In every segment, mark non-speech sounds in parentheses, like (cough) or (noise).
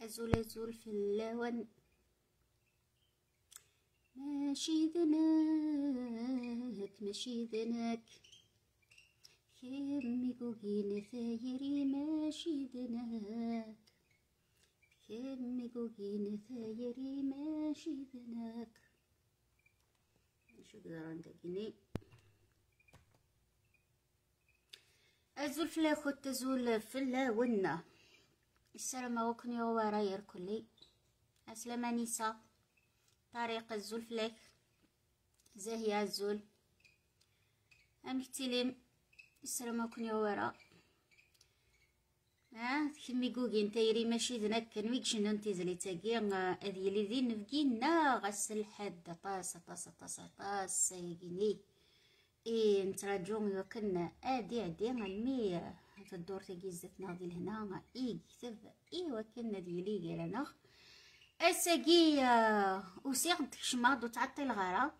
أزول أزول في اللون ماشي ذناك ماشي ذناك كمي قوقينا ثايري ماشي ذناك كمي قوقينا ثايري ماشي ذناك شو قدران دقيني أزول فلا خد تزول فلا ونا السلام السلامة وكن وراء كلي اسلام انيسا طريق الزول زاهية الزول السلام عليكم يا ورا ها تخمي جوجين تايري ماشي ذنك كان ويكشن انتي زلي تاقي اذي لي ذي غسل حد الحد طاس طاس طاس طاس اي ايه نتراجون يوكن ادي ادي غنمي حتى الدور تاكي زفنا ديال هنا ايك تف ايوا كنا ديلي كيرانوخ اساكي آه، وسيغ تكشماض وتعطي الغرا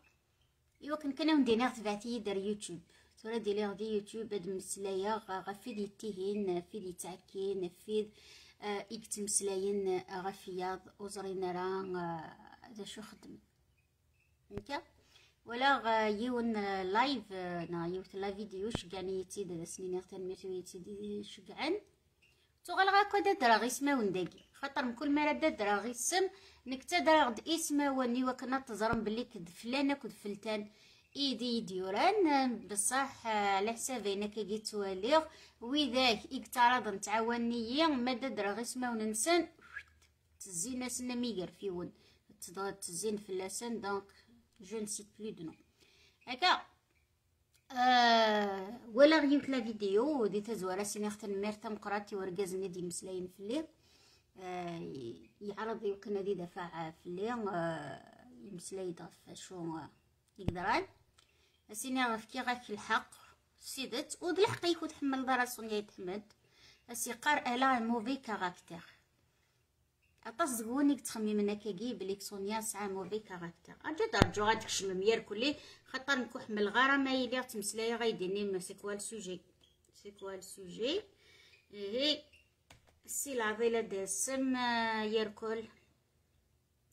ايوا كن كنا ندينا تبعتي دار يوتيوب تورا ديلي دي يوتيوب هاد مسلايا غفيد يتيهين فيد يتعكين فيد آه، ايك تمسلاين آه، غفياض وزرينا راه هذا شو خدم نكا ولا يون لايف نا يوت لا فيديو شقاني يتيد سنين يغتن ميتو دي شقعن تغلغا كودا دراغي اسما ونداقي خاطر من كل ما رادا دراغي السم نكتا دراغد اسما واني وكنا تزرم بلي كد فلان كد فلتان ايدي ديوران بصح على حسابي انا كي تواليغ وذاك اقتراض نتعاونية مادا دراغي اسما وننسان تزينا سنا ميقر فيون تزين في اللسان دونك جو ne cite plus de nom هكا آه ولا غيوت لا فيديو وديت زواره سيني اخت المير تم قراتي ورقازني مسلاين في الليل يعرض يمكن هذه دفع في الليل آه يمسلاي ضف شو يقدران سيني غف كي غاك الحق سيدت ود الحق يكون تحمل دراسو يتحمد سي قار الا موفي كاركتير عطاش زويني تخمم انا كاكي بلي كسونيا سامو بك هكا اجي درجو غتكشم مير كلي خاطر من الغرا ما يلي تمسلايا غيديني ما سي كوا السوجي سي كوا السوجي ايه سي العضيله ديال دسم يركل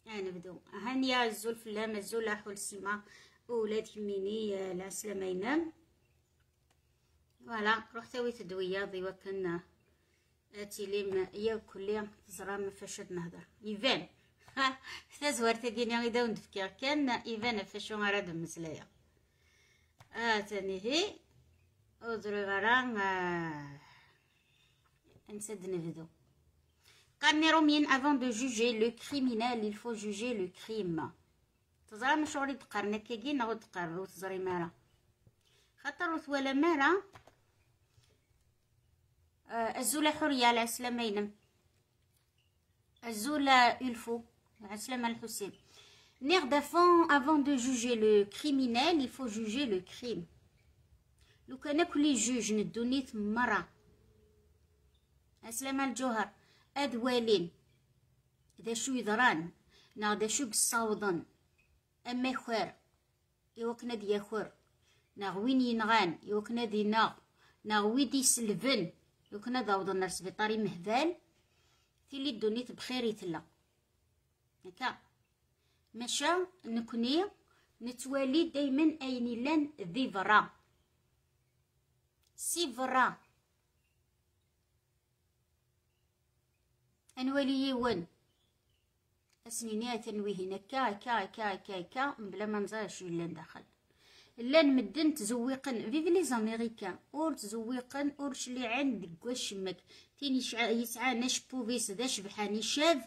غنبداو هانيا الزول مزول الزول حول السما ولاد يميني ما ينام فوالا روح ويت الدويه ضيوا كنا اتي لي ما يا لي زرا فاش هاد يبان ايفان حتى (laughs) زوارت ديني غدا وندفكي كان ايفان فاش غراد مزلايا اتاني آه، هي ودرو غران آه. نسد نبدو كاميرومين افون دو جوجي لو كريمينال il faut juger le crime تزرا مشغول تقرنك كي نغوت تقرو تزري مالا خاطر ولا مالا الزولة حرية على عسلامة ينم الزولة une fois عسلامة الحسين نير دافون افون دو جوجي لو criminel, يفو جوجي لو كريم لو كان كل جوج ندوني مرة أسلام الجوهر ادوالين دا شو يضران نا دا شو قصاوضن أما خير يوكنا دي خير نا وين ينغان يوكنا دي نا نا دي سلفن دوك انا ضاوض نرس سبيطاري مهبال اللي دونيت بخير يتلا هكا ماشا نكوني نتوالي دايما اين لان ذي فرا سي فرا انوالي يون اسنينيات تنويه هنا كا كا كا كا كا بلا ما نزال شو اللي لا نمدن تزويقن فيف لي زاميريكان اور تزويقن اور شليعان دك وشمك تين يسعانا بوفيس داش شبحاني شاف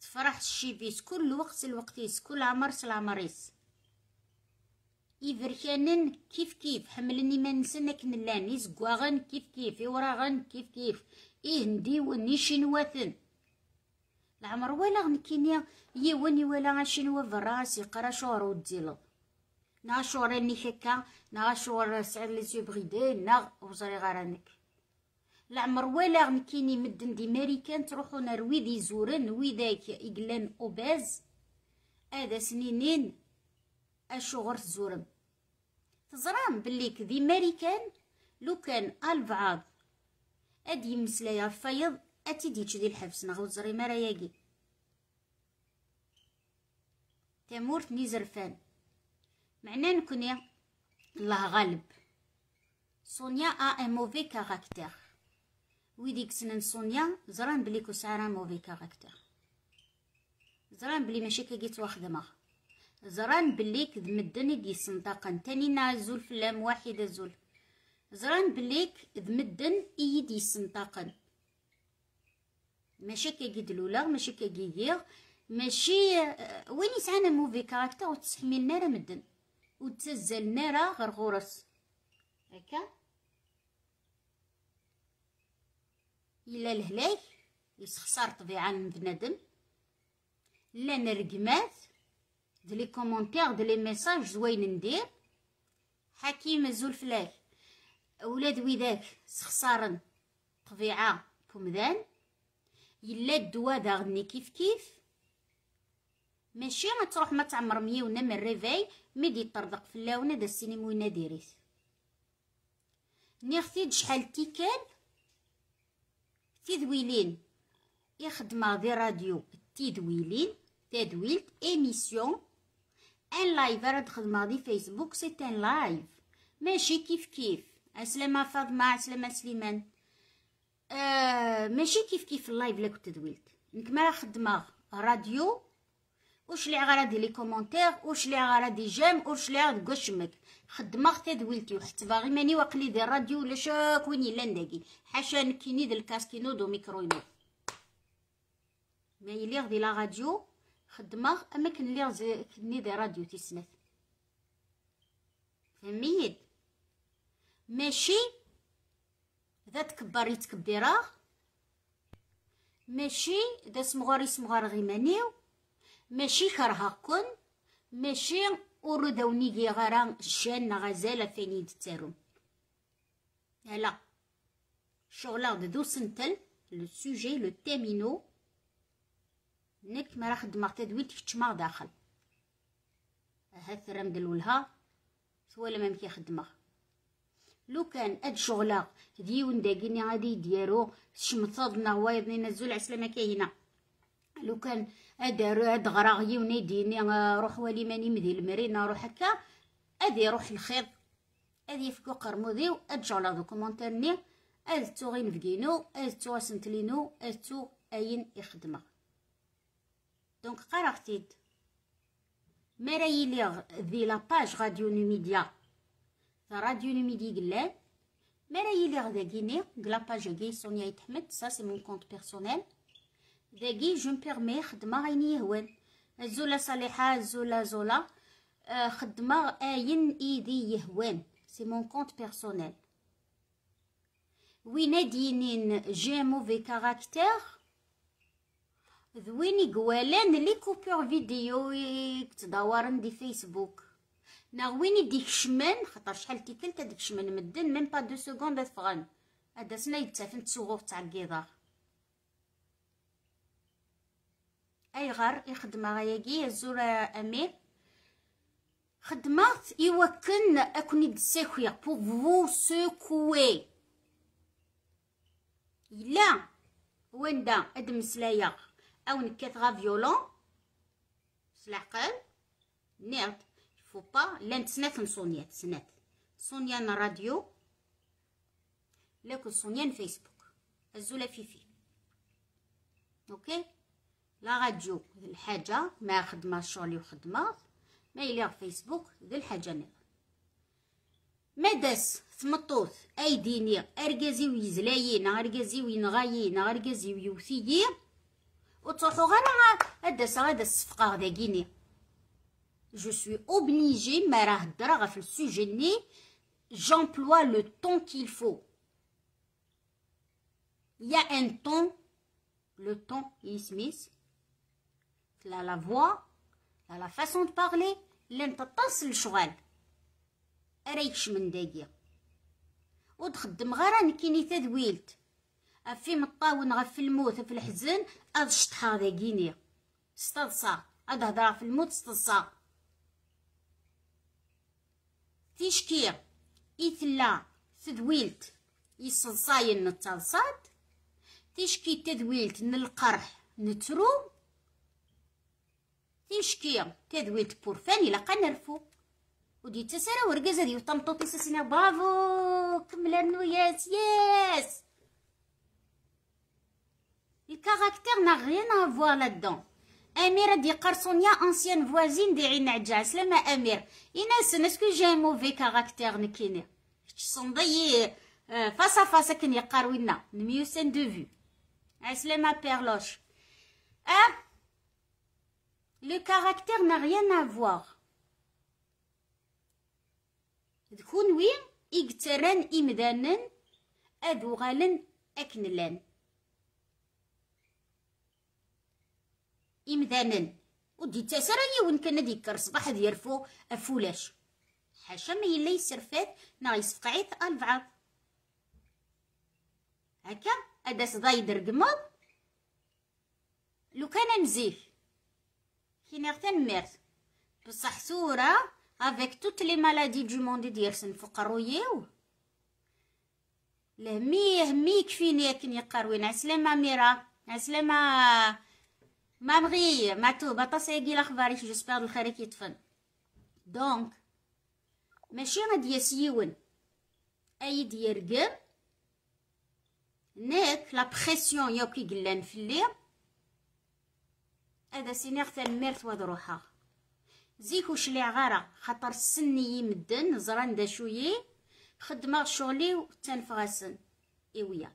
تفرح الشيفيس كل وقت لوقتيس كل عمر سلعمريس يفرحانن كيف كيف حملني ما أكن لان إزقواغن كيف كيف يوراغن كيف كيف إيه نديون إشنواثن العمر ولا غنكينيا يوني ولا غنشنوا في الراس يقرا شهر وديلو ناشور راني هكا ناشور سعر لي سي بغيدي نا وزري غرانك العمر ولا مكيني مدن دي ماريكان تروحو نروي دي زورن ويداك اقلان اوباز هذا سنينين اشغر زورن تزورم تزرام بلي كذي ماريكان لو كان البعض اد يمسلايا فيض اتي ديتش دي الحبس نغوت زري مرا ياقي تمورت نيزرفان معناه نكوني الله غالب سونيا ا ان موفي كاركتير ويديك سنن سونيا زران بلي كوسعرا موفي كاركتير زران بلي ماشي كيجيت واخد دماغ زران بلي كدمدن دي سنطاقا تاني في فلام واحد زول زران بليك اي دي سنطاقا ماشي كيجي لولا ماشي كيجي ماشي وين يسعنا موفي كاركتر وتسحمي لنا مدن وتزل النارة غير غرس هكا إلا الهلاك يسخسر طبيعة من بنادم لا نرقمات دلي كومونتير دلي ميساج زوين ندير زول فلاك ولاد ويداك سخسارن طبيعة كومدان يلا الدواء داغني كيف كيف ماشي تروح ما تعمر ميونا من الريفاي ميدي طردق في اللونة دا السينما وينا ديريت نيرتيد شحال تيكال تدويلين يخدم دي راديو تدويلين تدويلت اميسيون ان لايف راه تخدم دي فيسبوك سي ان لايف ماشي كيف كيف عسلامة فاطمة عسلامة سليمان آه ماشي كيف كيف اللايف لك كنت دويلت ما خدمه راديو واش اللي غادي لي كومونتير واش اللي غادي جيم واش لي غادي شمك خدمه غ دويلتي وحت باغي ماني واقلي دير راديو ولا شاك وين الا نداكي حاشا نكيني د الكاسكينو دو ميكروينو ما لي غدي لا راديو خدمه اما كن لي كني دير راديو تيسمات فهميد ماشي ذا تكبر يتكبر آه. ماشي ذا سمغار يسمغار غيمانيو ماشي كرهكن ماشي ورد ونيجي غران شان غزالة فين دتارو لا شغل دو سنتل لو سوجي لو تامينو نك ما راه خدمة تدويت كتشما داخل ها الثرام دلولها سوالا ما خدمة لو كان هاد شغلا ديون داكيني غادي يديرو شمطادنا وايض نزول عسلامه كاينه لو كان ادار اد غراغ ديني آه، روح ولي ماني مدي المرينا روح هكا ادي روح الخيط ادي فكو قرموديو اد لا دوكومونتير ني التو تو غين فكينو التو تو التو تو اين يخدمه دونك قرغتيد مرايي لي دي لا لاباج راديو نوميديا راديو نوميدي قلال مرايي لي غدا كيني باج كي سونيا يتحمد سا سي مون كونت بيرسونيل داكي جو مبيرمي خدمه غيني يهوان زولا صالحه زولا زولا خدمه اين ايدي يهوان سي مون كونت بيرسونيل وين دينين جي موفي كاركتير ذويني قوالان لي كوبور فيديو تدورن دي فيسبوك نا ويني ديك شمن خاطر شحال كيكل ديك شمن مدن ميم با دو سكوند فغان هدا سنا يتافن تسوغور تاع الكيضار ايغر يخدم ياكي يزور امير خدمات يوكن اكوني دساكويا بوغ فو سكوي لا وندا اد مسلايا او نكات غا فيولون سلاحقل نيرد فو با لان سنات نصونيا سنات صونيا راديو لكن صونيا فيسبوك الزولا فيفي اوكي لا راديو الحاجة مع خدمة شغلي وخدمة ما إلى فيسبوك ذي الحاجة نيغ مدس ثمطوث أي ديني أرقازي ويزلايين أرقازي وينغايين أرقازي ويوثيي وتروحو غير أدس غادا الصفقة غدا كيني جو سوي اوبليجي ما راه هدرا غا في السوجي ني جامبلوا لو طون كيل فو يا ان طون لو طون يسميس لا لا فوا لا لا فاسون دو باغلي لان تتصل شغال رايكش من داقيا وتخدم غير انا كيني تذويلت افي مطاون غف في الموت في الحزن اض شطحا داقيني استضصا اض هضرا في الموت استضصا تيشكي إثلا تدويلت يصلصاين نتصلصات تيشكي تدويلت من القرح نترو تنشكيه تدويلت بورفان الا قنرفو ودي تسرا ورقازه ديال طمطوطي ساسنا برافو كملا نو ياس ياس الكاركتير نا غيان افوار لا دون امير دي قرصونيا انسيان فوازين دي عين عجا سلامة امير ايناس اسكو جاي موفي كاركتير نكيني تصندي فاسا فاسا كن نميو سان دو فيو عسلامة بيرلوش اه لو caractère نا غيان افواغ تكون وين إقتران إمدانا أد اكنلان أكن إمدانا ودي تاسرا يون كان ديكر صباح ديرفو أفولاش حاشا ما يلا يسرفات نا يصفقعيت البعض هكا أداس ضايد رقمض لو كان نزيف حين تنمرت بصح صورة افيك توت لي مالادي دو موند ديرسن فقرويو لهمي همي كفيني كن يقروين عسلامة ميرا عسلامة ما بغي ما توبة تصيقي لخبارك جسبار الخيرك يطفن دونك ماشي غادي يسيون اي ديرقم نيك لا بريسيون يوكي قلان في الليل هذا سينيغ تا الميرت وضروحها زيكو شلي غارة خاطر سني يمدن زران دا شوية خدمة شغلي تنفغسن إيويا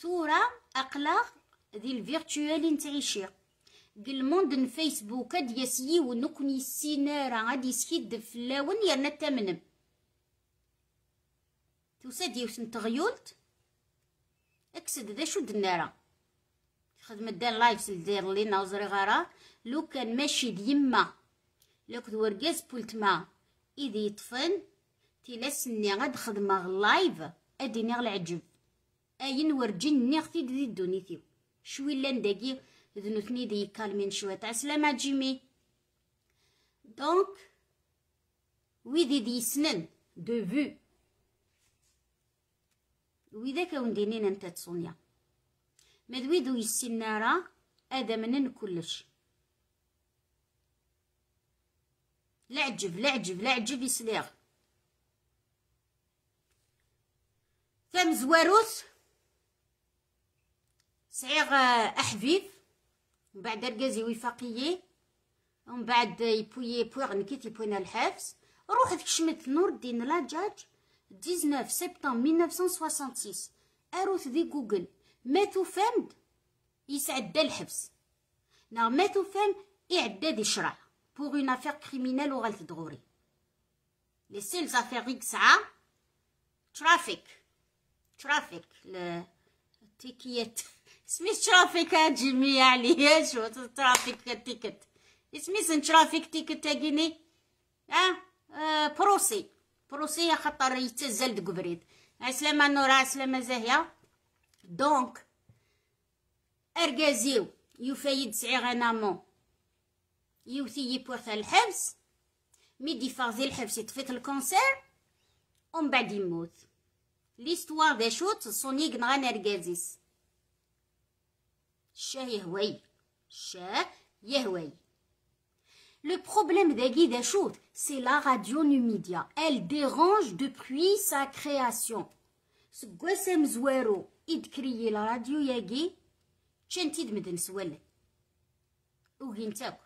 ثورة أقلا ذي الفيرتوال نتعيشي قل موند فيسبوك سي و ونكني السينارا غادي يسكيد فلاون يرنا التمنم توساد يوسن تغيولت اكسد ذا شو دنارا خدمت دار لايف دير لينا وزريغارا لو كان ماشي ديما لو كدو ورقاز بولتما إذا يطفن تيلاسني غد خدمة لايف ادي نيغ العجب اين ورجن نيغ تيد دي دونيتيو شوي لان داكي ثني دي كالمين شوية تاع جيمي دونك ويدي دي سنن دو فو وإذا كون دينين انت تسونيا مدويدو دويدو يسينا راه هذا منن كلش لعجب لعجب لعجب يسليغ ثم زواروس سعيغ احفيف آه، من بعد ركازي وفاقيه ومن بعد يبوي بوغ نكيت يبوينا الحبس روح تكشمت نور الدين لاجاج 19 سبتمبر 1966 اروث دي جوجل ما تفهم يسعد الحبس نا ما فام يعدى دي شرع بوغ اون افير كريمينال وغالت دغوري لي سيل زافير يقسعة ترافيك ترافيك ل تيكيت سميت ترافيك جميع عليا شو ترافيك تيكت سميت ترافيك تيكت ها اه, آه بروسي بروسي خاطر يتزلد دقبريد عسلامة نورا عسلامة زاهية Donc ارجازيو يفايد a يوثي بوث الحبس مي فازي الحبس يتفيت الكونسير ومن بعد يموت ليستوار دا شوت صونيك نغان ارجازيس يهوي الشاه يهوي Le problème d'Egui Deschout, c'est la radio Numidia. Elle dérange depuis sa création. سكواسا مزوارو يدكري الراديو ياكي تيد دمدن سوال وغين تاك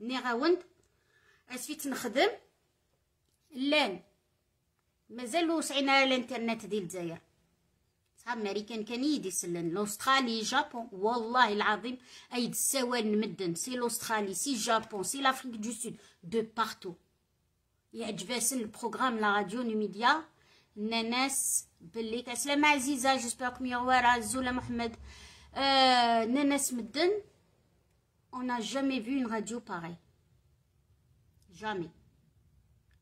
ني غاوند اسفيت نخدم لان مازال وسعينا الانترنت ديال الجزائر صحاب ماريكان كان يدي سلان لوسترالي جابون والله العظيم ايد السوال نمدن سي لوسترالي سي جابون سي لافريك دو سود دو بارتو يعجبها سن البروغرام لا راديو نو ميديا ناناس بلي كسلامة عزيزة جيسبيغ ميغوارة زولا محمد آه ناناس مدن أنا جامي في vu راديو radio جامي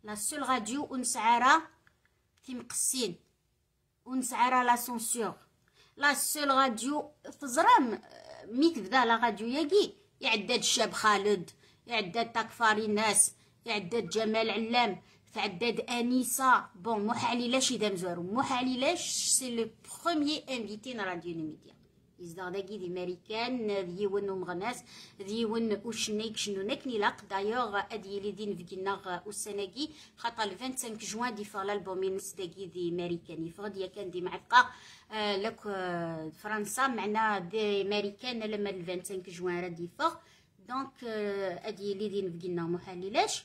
لا سول راديو radio سعارة في مقسين ونسعرا لا سونسور لا سول راديو فزرام مي بدا لا راديو ياكي يعداد الشاب خالد يعداد تاكفاري ناس يعداد جمال علام تعداد انيسه بون موحى لاش اذا مزارو علي لاش سي لو بروميير انفيتي ن راديو نميديا يزدغ داكي دي ماريكان ديون ومغناس ون وشنيك شنو نكني لاق دايوغ لي دين في كيناغ وسناكي خاطر 25 جوان دي فور لالبوم ينس داكي دي ماريكان يفوغ يا كان دي معلقه آه لك فرنسا معنا دي ماريكان لما 25 جوان راه دي فور دونك لي دين في فيكينا محللاش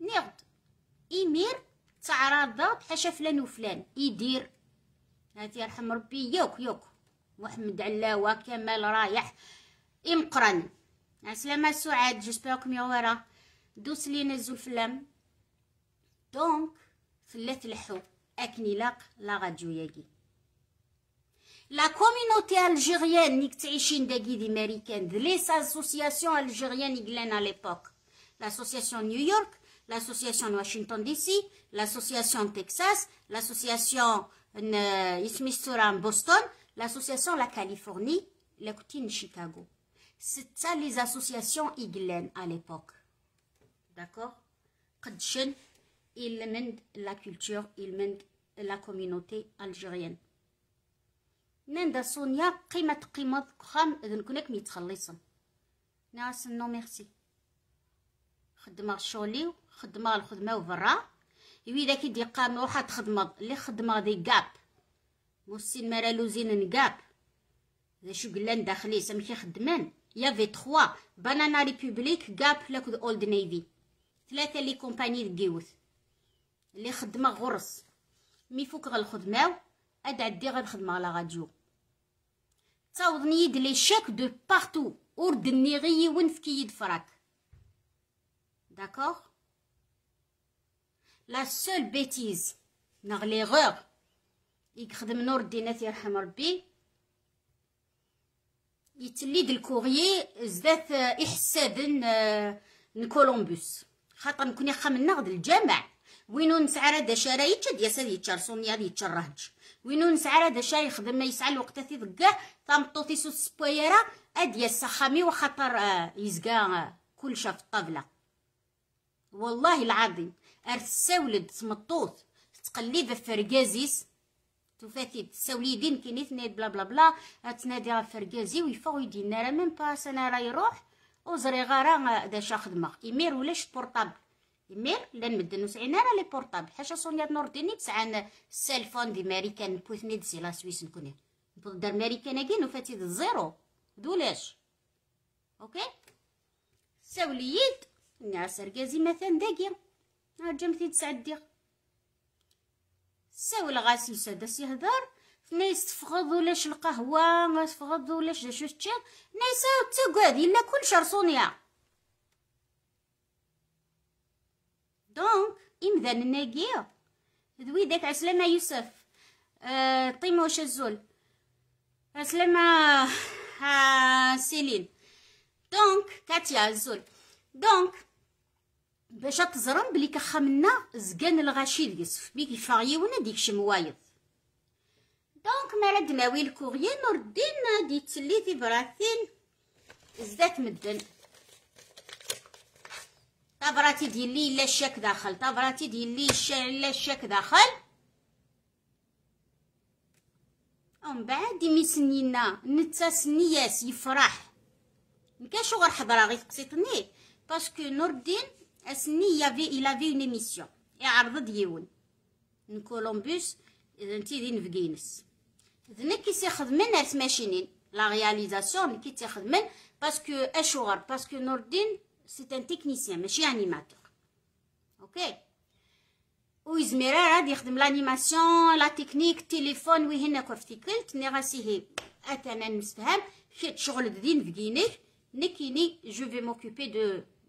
نيغد إمير تعرض حاشا فلان وفلان يدير هاتي يرحم ربي يوك يوك محمد علاوة كمال رايح إمقرن عسلامة سعاد جسباكم يا ورا دوس لينا الزول فلام دونك فلات الحو اكني لاق لا غاديو ياكي لا كومينوتي الجيريان نيك تعيشين داكي دي ماريكان لي اسوسياسيون الجيريان يقلان على ليبوك لاسوسياسيون نيويورك l'association Washington DC, l'association Texas, l'association euh, Smithsonian Boston, l'association La Californie, la Chicago. C'est ça les associations Iglen à l'époque. D'accord il mènent la culture, il mènent la communauté algérienne. نندا خدمه الشولي خدمه الخدمه وبرا يبي داك دي قام وحد خدمة اللي خدمة دي قاب موسين مرا لوزين نقاب دا شو قلان داخلي سمكي خدمان يا في تخوا بانانا ريبوبليك قاب لاك اولد نيفي ثلاثة لي كومباني دقيوث اللي خدمة غرس مي فوق غالخدماو ادعي عدي غنخدمه على راديو تاوضني يد لي شاك دو بارتو اوردني غي ونفكي يد فراك D'accord La seule bêtise, dans l'erreur, il يخدم نور الدينات يرحم ربي يتليد الكوريي زدات إحسابن نكولومبوس خاطر نكون يخمنا غد الجامع وينو نسعر هذا داشا راه يتشد ياساد يتشر سونيا يتشرهج وينو نسعر هذا داشا يخدم ما يسعى الوقت تي ضكاه طامطوطي سوس سبويرا اد يا سخامي وخاطر يزقى كلشي في الطابله والله العظيم ارسولد سمطوط في فرقازيس توفاتي تساولي دين كيني ثنيت بلا بلا بلا تنادي غا فرقازي ويفاو ويدينا راه ميم با انا راه يروح وزري غارا داش خدمة إمير ولاش بورطاب إمير لا نمدن وسعينا راه لي بورطابل حاشا سونيا نور الدين تسعان السالفون دي ماريكان بوثني دزي لا سويس نكوني دار ماريكان اكي نوفاتي زيرو دولاش اوكي ساوليت نعس ركازي مثلا داكيا هاجمتي تسع تسعدي ساول غاسل سادس يهدر نيس تفغض ولاش القهوة ما تفغض ولاش شو تشاب نايس تقعد إلا كل شهر صونيا دونك إمذان ناقية ذوي داك عسلامة يوسف آه طيب وش الزول عسلامة آه سيلين دونك كاتيا الزول دونك باش تزرم بلي كخمنا زكان الغاشي ديسف بيك يفاغ يونا ديك موايض دونك مالا دماوي الكوغيان وردينا دي تسلي تبراثين زدات مدن طابراتي ديال لي لا شاك داخل طابراتي ديال لي لا شاك داخل ومن بعد مي سنينا نتا سنياس يفرح مكاش غير حضره غير تقسيطني باسكو نور الدين Asni, il avait, il avait une émission. Et Une Columbus, une Tidine Vguinis. Dnek qui s'est khadmen à La réalisation, qui s'est fait parce que, parce que Nordin, c'est un technicien, mais animateur. Ok? technique téléphone difficile Il a je vais m'occuper de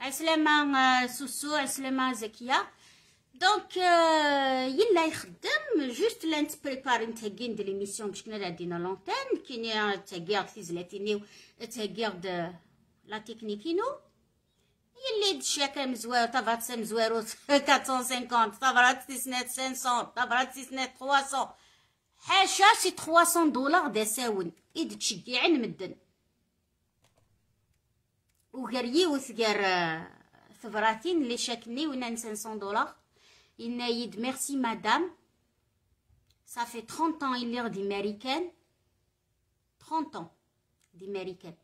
عسلامه آه، سوسو عسلامه زكيه دونك يلا يخدم جوست لا نتبريباري نتاكي ندير ليميسيون باش كنا غادينا لونتين كيني تاكيغ تيزلاتيني تاكيغ د لا تكنيكينو يلي دشاكا مزوار طابرات سا مزوارو 450 طابرات تيسنات 500 طابرات تيسنات تخواسون حاشا شي تخواسون دولار دا ساون إد تشجيعن مدن وقال يوس آه، قال ثبراتين اللي شاكلي ونا 500 دولار يد ميرسي مدام صافي 30 ans اللي دي ماريكان 30 دي ماريكان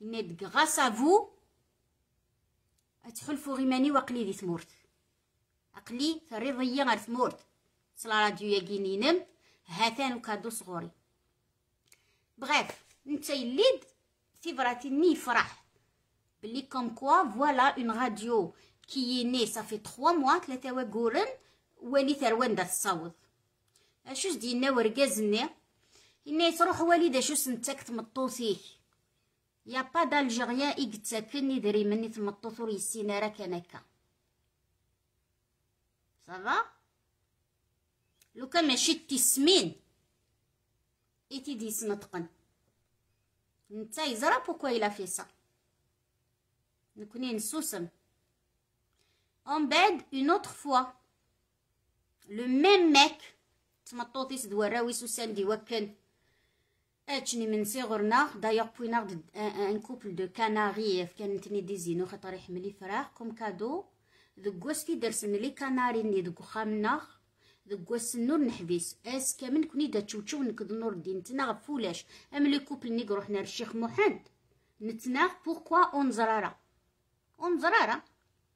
يناد غاس افو اتحلفو غيماني واقلي دي ثمورت اقلي رضيه غير ثمورت صلا راديو ياكيني نم هاتان وكادو صغوري بغاف نتا يليد ثبراتي ني فرح بلي كوم كوا فوالا اون راديو كي ني صافي 3 موا و وقورن ولي ثروان دات الصوت اشوش دينا ورقازني إني تروح واليده شو سنتك تمطوسي يا با دالجيريان يقتاكن دري مني تمطوسو ور راك راه كان هكا صافا لو كان ماشي تسمين تي دي سنطقن نتا يزرا بوكو الا فيسا On bed une autre fois. لو ميم mec. تمطوطيس دواراويس وساندي وكن اتشني من صغرنا دايوغ بوينا ان كوبل دو كناريف كانتني ديزينو خاطر يحملي فراغ كوم كادو دك كي درسن لي كاناري ني دك خامنا دك واس نحبس نحبيس اس كامل كوني دا تشوتشو نكد نور دينتنا غفولاش ام لي كوبل نيك روحنا للشيخ محمد نتنا بوركوا اون زراره ومزراره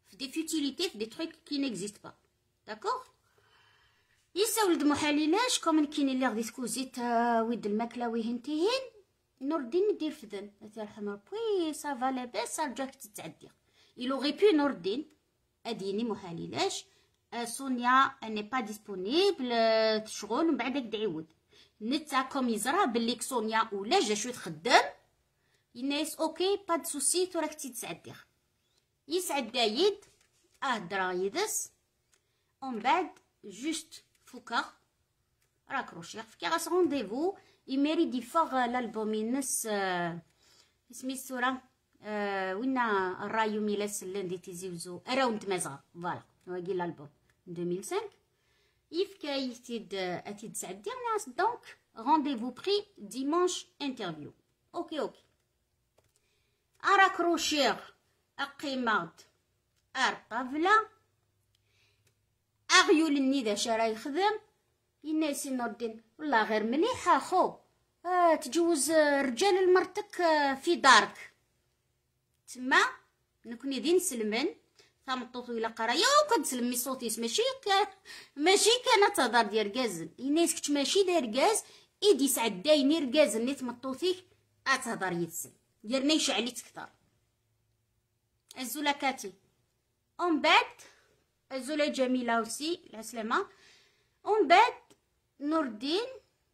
في دي فوتيليتي في دي ترويك كي نيكزيست با داكوغ يسا ولد محالي لاش كومن كاين اللي غادي تكوزيت ويد الماكله ويهنتيهن نور الدين ندير في فدن تيرحم بوي سافا لاباس رجعك تتعدي الو غي بي نور الدين اديني محالي لاش سونيا اني با ديسپونيبل تشغل ومن بعدك دعيود نتا كوم يزرا بلي سونيا ولا جا شويه تخدم الناس اوكي با دسوسي توراك تتعدي Il s'addait à drailler On va juste fouca raccrocher. Car ce rendez-vous il mérite fort euh, l'album. Il s'est euh, mis sur un euh, rayon mille lundi. Il s'est mis sur un rayon mille Il s'est l'album 2005. Il s'est mis à dire donc rendez-vous prix dimanche interview. Ok ok raccrocher. أقيمات القفلة أغيول النيدا شرا يخدم ينا سي نور الدين والله غير مليحة خو آه تجوز آه، رجال لمرتك آه، في دارك تما نكوني دين ثم تمطوط الى قرايه وكتسلم مي صوتيس ماشي كان ماشي كان تضار ديال رجاز الناس كتش ماشي دي رجاز ايدي سعد دايني ركاز نيت مطوطيك اتهضر يتسل يرنيش عليك تكثر الزولة كاتي اون بعد الزولة جميلة اوسي العسلامة اون بعد نور الدين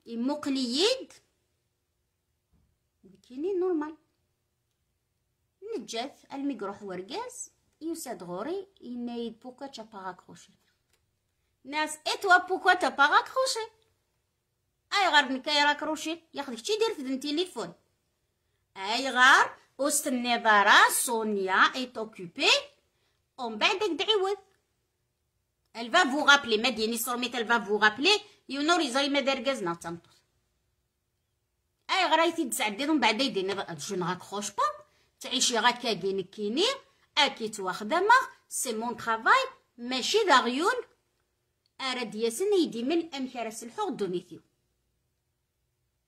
مقليد بكيني نورمال نجات الميكروح ورقاز يوساد غوري ينايد بوكا تشا باغاكروشي ناس اتوا بوكا تشا باغاكروشي اي غار نكاي راكروشي ياخدك تشي دير في التليفون اي غار وسط النظارة سونيا ايت اوكوبي ومن بعدك دعيوض elle va vous rappeler ما ديني سورميت الفا فو غابلي rappeler يونور ما دار كازنا تنطر اي غرايتي تسعدي ومن بعد يديني جو نغاك خوش با تعيشي غاكا كاكيني كيني اكيت واخدمة سي مون ترافاي ماشي داغيون اراد ياسن يدي من امك راس الحوغ دوميثيو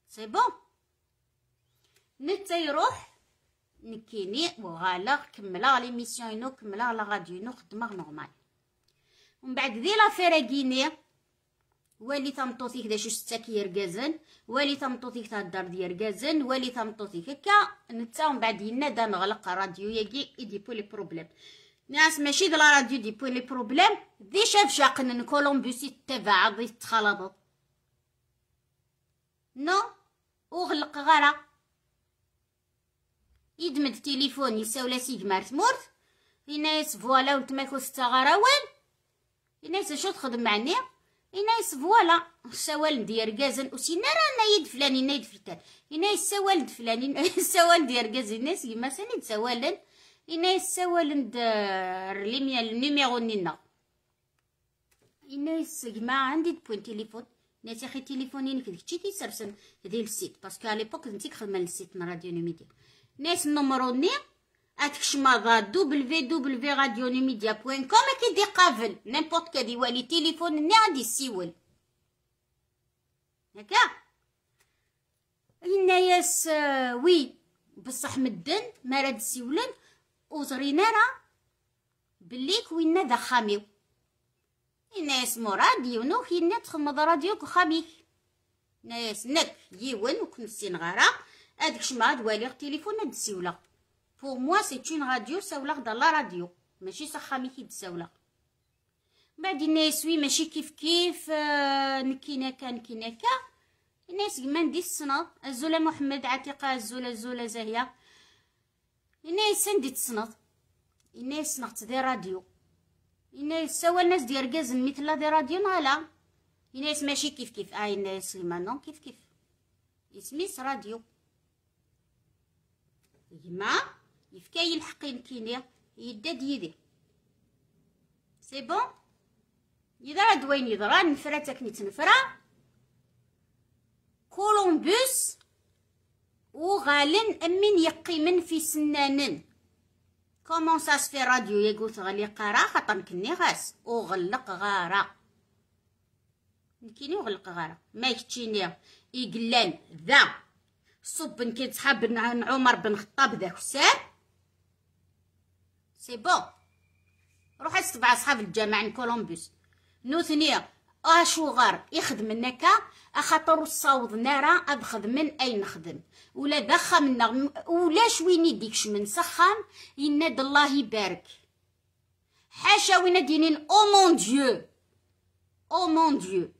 سي بون نتا يروح نكيني وغالا كملا لي ميسيون ينو كملا لا غاديو ينو خدمه نورمال ومن بعد دي لا ولي والي تمطوطيك داش ولي يرقازن والي تمطوطيك الدار ديال ولي والي تمطوطيك هكا نتا ومن بعد ينا دا نغلق راديو ياكي يديبو لي بروبليم ناس ماشي دلا راديو بو لي بروبليم دي شاف شاقن كولومبوس تبع ضي تخلطو نو وغلق غرا يدمد تليفون يساولا سيجمار تمورت إنايس فوالا تماكو ستة غراوال إنايس شو تخدم معني إنايس فوالا السوال ديال و وسينا راه يد فلان إنا يد فلان إنايس سوال فلان سوال ديال كازن الناس يما سند سوالا إنايس سوال (laughs) رليميا النيميرو نينا إنايس جماعة عندي بوين تليفون ناس يا خي تليفوني نكدك تشي تيسرسن ديال السيت باسكو على ليبوك نتيك خدمة للسيت من راديو نوميديا ناس نمروني اتكشما غا دوبل في دوبل في راديو نيميديا بوين كوم كي دي قابل نيمبوت كادي والي تيليفون ني غادي يسيول هكا الناس وي بصح مدن ما راد سيولن وزرينا راه بلي كوينا ذا خاميو الناس مو راديو نو كينا تخمض راديو كخاميك ناس نك يون وكنسين غرا هاديك الشمعة دوالي التليفون هاد السولة بور موا سي تون راديو ساولة غدا لا راديو ماشي صخامي كي تساولة بعد وي ماشي كيف كيف آه نكيناكا نكيناكا الناس ما ندي السنط الزولة محمد عتيقة الزولة الزولة زاهية الناس ندي تسنط الناس نغت دي راديو الناس سوا الناس ديال كازن مثل دي راديو نالا الناس ماشي كيف كيف اي الناس نو كيف كيف اسميس راديو يما يفكاي يلحق يمكيني يدا ديدي سي بون يضرا دوين يضرا نفرا تاكني تنفرا كولومبوس وغالن امين يقيمن في سنانن كومون ساس في راديو يقوت غلي قارا خاطر كني غاس وغلق غارة نكيني وغلق غارة ما يكتشيني يقلان ذا صب كي تصحاب عمر بن خطاب ذاك السام سي بون روح سبعة صحاب الجامع كولومبوس نو اشو آه غار يخدم النكا اخاطر الصوض نارا ابخذ من اين نخدم ولا دخا من ولا شويني ديكش من سخان يناد الله يبارك حاشا وين دينين او مون ديو او مون ديو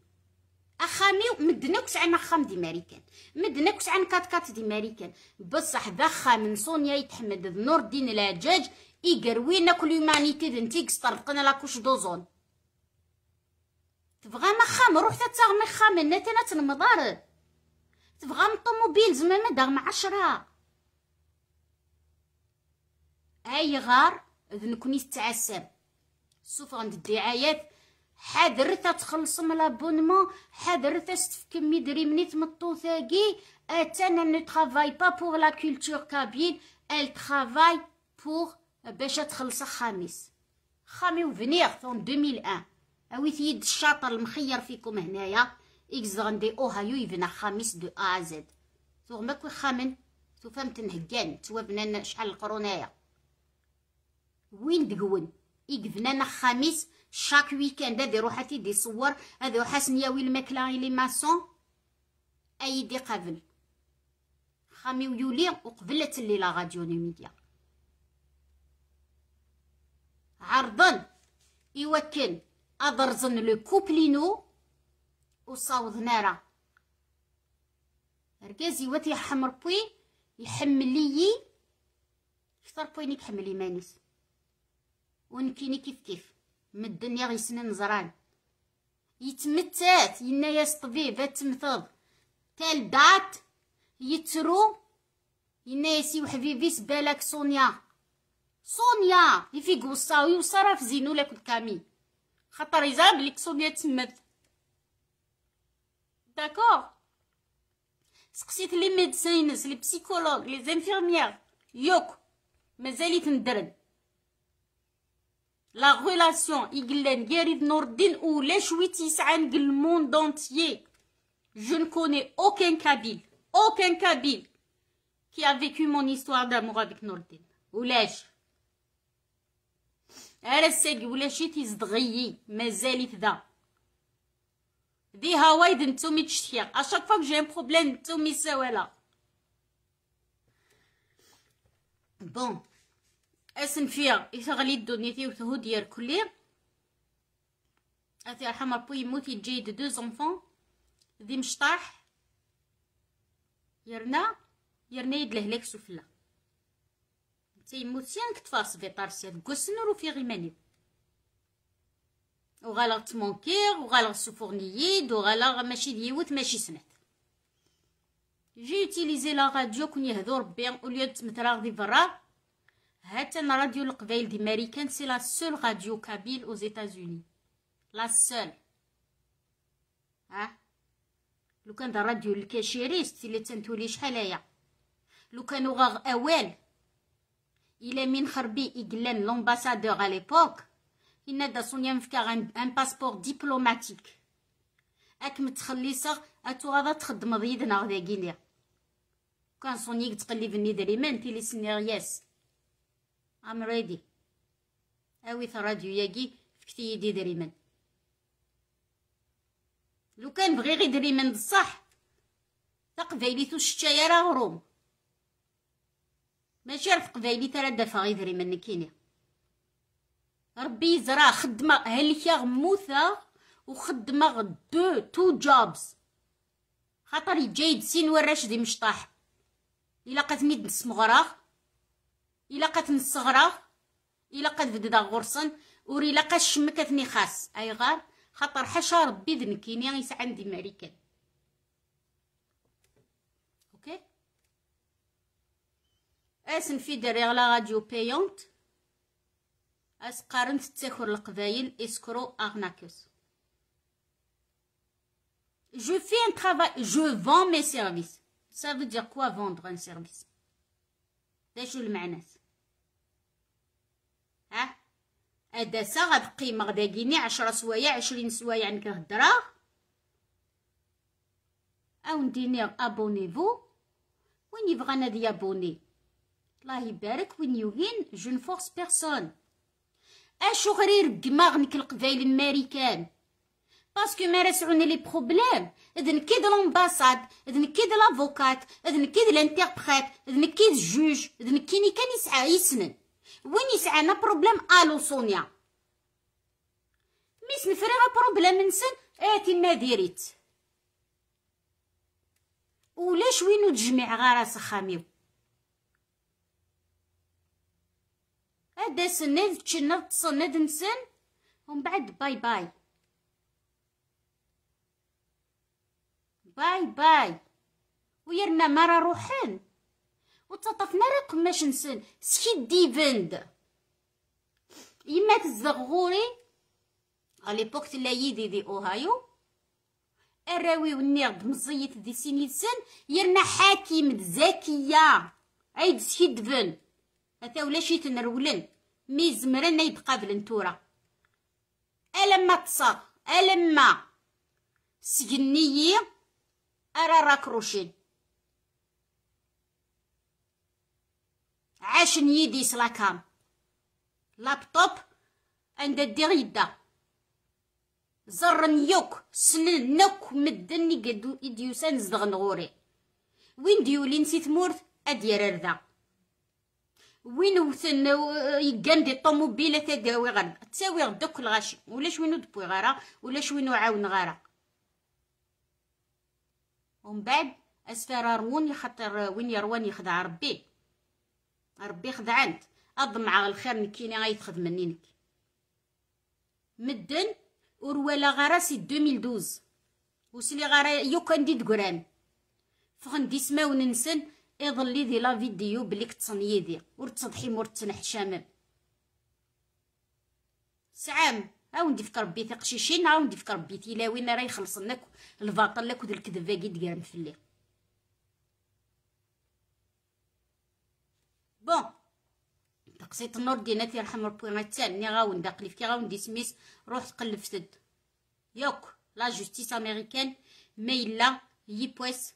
اخامي مدنوكس عن خام دي ماريكان مدنك واش عن كات كات دي ماريكان بصح ضخا من سونيا يتحمد نور الدين العجاج يقروينا كل يومانيتي دنتيك طرقنا لكوش دوزون تبغى ما خام روح تتغمي خام نتنا المضار تبغى طوموبيل زمان دغم عشرة اي غار ذنكوني تتعسب سوف عند الدعايات حذرت تتخلص من لابونمون حذرت تفك مدري مني ثاقي اتانا نو ترافاي با بور لا كولتور كابيل ال ترافاي بور باش تخلص خامس خامي وفنيغ فون 2001 اويت يد الشاطر المخير فيكم هنايا اكس غندي اوهايو يبنى خامس دو ا زد ثم ماكو خامن نهكان توا بنانا شحال القرونايا وين دقون بنانا خامس شاك ويكاند هذه يروح تيدي صور هذا حسن ياوي الماكله لي ماسون ايدي قبل خامي ويولي وقبلت لي لا غاديو ميديا عرضا يوكل اضرزن لو كوبلينو وصاوض نارا ركازي واتي حمر بوي يحمل لي كثر بويني كحمل يمانيس ونكيني كيف كيف من الدنيا سنين زران يتمتات يناياس طبيب تمثض دات يترو يناياسي وحبيبي سبالك سونيا سونيا يفيق وصاوي وصرف زينو لك الكامي خاطر يزعم لك سونيا تمت داكور سقسيت لي ميدسينز لي بسيكولوج لي زانفيرميير يوك مازالي تندرد la relation Iglen Gerid Nordin ou les Chouitisang le monde entier. Je ne connais aucun Kabyle, aucun Kabyle qui a vécu mon histoire d'amour avec Nordin. Ou lai Elle sait ou l'ai-je tisdriyi, mais elle est là. À chaque fois que j'ai un problème, à là Bon. اسنفيا يشغلي تي وتهو ديال كلي اتي رحم ربي يموت يجي دو زونفون ذي مشطاح يرنا يرنا يد سفله تي تيموت سيان في سبيطار سيان رو وفي غيماني وغالغ تمونكير وغالغ سوفورنييد وغالغ ماشي ديوت ماشي سنات جي يوتيليزي لا راديو كون يهدو ربي اوليو تمتراغ دي برا انا راديو القبائل دي ماريكان سي لا سول راديو كابيل aux etats لا سول ها لو كان دا راديو الكاشيريست اللي تنتولي شحال هيا لو كانوا غاغ اوال الى من خربي اقلان لومباسادور على ليبوك إن دا سونيا غان ان باسبور ديبلوماتيك اك متخليصه اتو غادا تخدم ضيدنا غدا كان سونيك تقلب دريمان تيلي سنيرياس ام ريدي اويت راديو ياكي فكتي يدي دريمن لو كان بغي غير دريمن بصح تقبايليتو الشتايا راه روم ماشي راه تقبايليت راه دافا غي دريمن كيني ربي يزرع خدمة هلكة غموثة وخدمة غدو تو جوبز خاطر جايب سين وراش دي مشطاح الا قاتمي دنس مغراخ الا كتنصغرا الا بددا غرسن وري الا كتشم شمكتني خاص اي غار خاطر حاشا ربي ذنكيني يسعى عندي ماريكان اوكي اسن في دري لا راديو بيونت اس قارنت تاكر القبايل اسكرو اغناكوس Je fais un travail, je vends mes services. Ça veut dire quoi vendre un service? Déjà le معنات اه اداسه غتبقي مغداكيني 10 سوايع عشرين سوايع عندك الهضره او نديني ابونيفو وين يبغى نادي ابوني الله يبارك وين يوين جون فورس بيرسون اشو غرير رقما نك القبايل الماريكان باسكو ما راسعوني لي بروبليم اذن كيد لومباساد اذن كيد لافوكات اذن كيد لانتربريت اذن كيد جوج اذن كيني كان يسعى يسنن وين يسعانا بروبليم الو سونيا ميس نفرغ بروبليم نسن اتي ما ديريت ولاش وينو تجمع غراس خاميو هادا سند تشند تسند نسن ومن بعد باي باي باي باي ويرنا مرة روحين وتطفنا راه ماش نسن سكي بند يما تزغ غوري بوكت لا يدي دي اوهايو الراوي والنيرد مزيت دي سيني سن يرنا حاكم زكية عيد سكي دفن هتا ولا شي تنرولن مي زمرنا يبقى بلنتورا ألما تصغ ألما سجنيي أرى راكروشين عاش نيدي سلاكام لابتوب عند الدريدة زرن زر نيوك سنل نوك مدن يقدو يديوسان زدغ نغوري وين ديولي نسيت مورت ادير أرذا وين وثن آه، يقان دي الطوموبيله تداوي غير تساوي غدوك الغاشي ولاش وينو دبوي غارة ولاش وينو عاون غارة ومن بعد أرون يخطر آه، وين يروان يخدع ربي ربي خدعنت اضمع الخير نكيني غيتخد مني نك مدن وروالا غارا سي 2012 وسلي غرا يوكان دي دقران فغن دي سماو ننسن اضلي دي لا فيديو بليك كتصن يدي ور تضحي سعام هاو ندي فكر ربي ثقشيشين هاو ندي فكر ربي تيلاوين راه يخلصن لك الباطل لك الكذب باقي في الليل بون تقسيط النور ديالنا تيرحم ربي غتعني غاوندق لي فكي غاوندي سميس في سد ياك لا جوستيس امريكان ميلا يبوس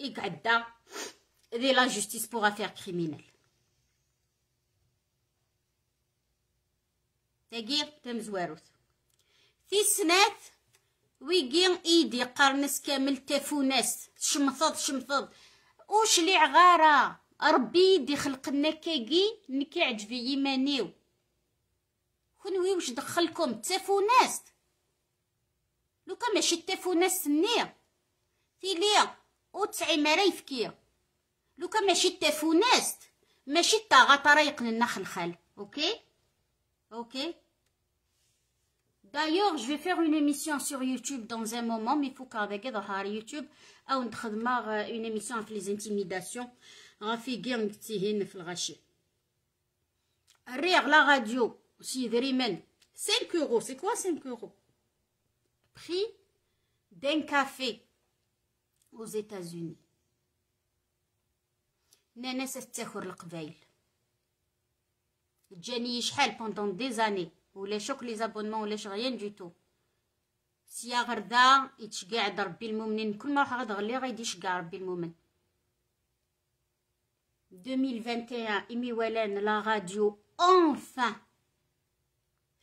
هي يقعدا دي لا جوستيس بوغ افير كريمينال تم زواروت في سنات ويجي ايدي قرنس كامل تافوناس شمثض شمثض لي عغاره ربي يدي خلقنا كيكي كاكي نكي عجبي كون وي واش دخلكم تافو ناس لو كان ماشي تافو سنيه تي في ليا او تسعي مراي فكيا لو كان ماشي تافو ماشي تا غطرا يقلنا خلخال اوكي اوكي دايوغ جو فيغ اون ايميسيون سور يوتيوب دون ان مومون مي فو كاردي غير يوتيوب او نخدم اون ايميسيون في لي انتيميداسيون A قيم تيهين في الغاشي la radio, si 5 euros. C'est quoi 5 euros? prix d'un café aux États-Unis. Je n'ai pas Jenny yichhal pendant des années. Ou les chocs, les abonnements, ou rien du tout. Si y'a gharda, y'tchgaï le l'moumnin. Koul 2021 إمي ولان لا راديو أونفا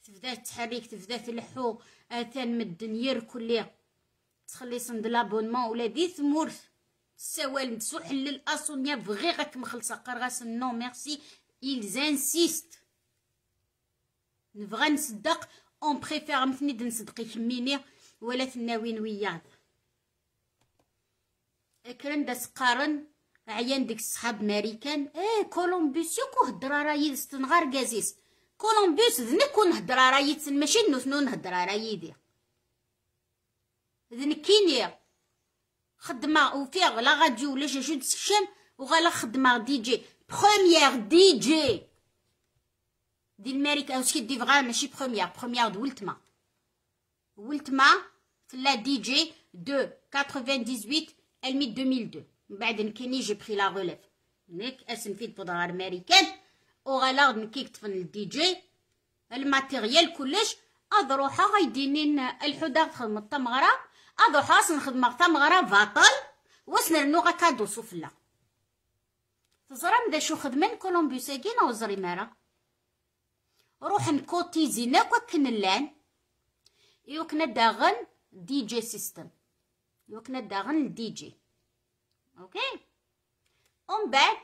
تبدا تحريك تبدا تلحو أتان من الدنيا كلها صند لابونمون ولا دي ثمور سوال نتسو حلل أصونيا بغي غاك مخلصة قرغاس نو ميرسي إلز انسيست نبغى نصدق اون بريفير مثني نصدق يكميني ولا تناوين وياض اكرن داس قارن عيان ديك الصحاب ماريكان ايه كولومبوس ياك هدرا راه ستنغار كازيس كولومبوس ذنك ونهضر راه يتسن ماشي نوثنو نهدرا راه يدي ذنكيني خدمه وفيغ لا غاديو ولا جو دسكشام وغالا خدمه دي جي بخوميار دي جي دي الماريكا وسكي دي فغا ماشي بروميير بخوميار دو ولتما ولتما في لا دي جي دو 98 الميت 2002 من بعد نكيني جي بخي لا غولف نيك اسم فيد بضرار او غالاغ نكيك طفن الدي جي الماتيريال كلش اضروحا غيديني غيدينين الحداغ تخدم اضروحا اض روحها خاص نخدم التمغرة غا كادو سفلة تزرم دا شو خدمن ساكينا وزري مارا روح زيناك وكن كنلان يوكنا داغن دي جي سيستم يوكنا داغن دي جي اوكي اون بعد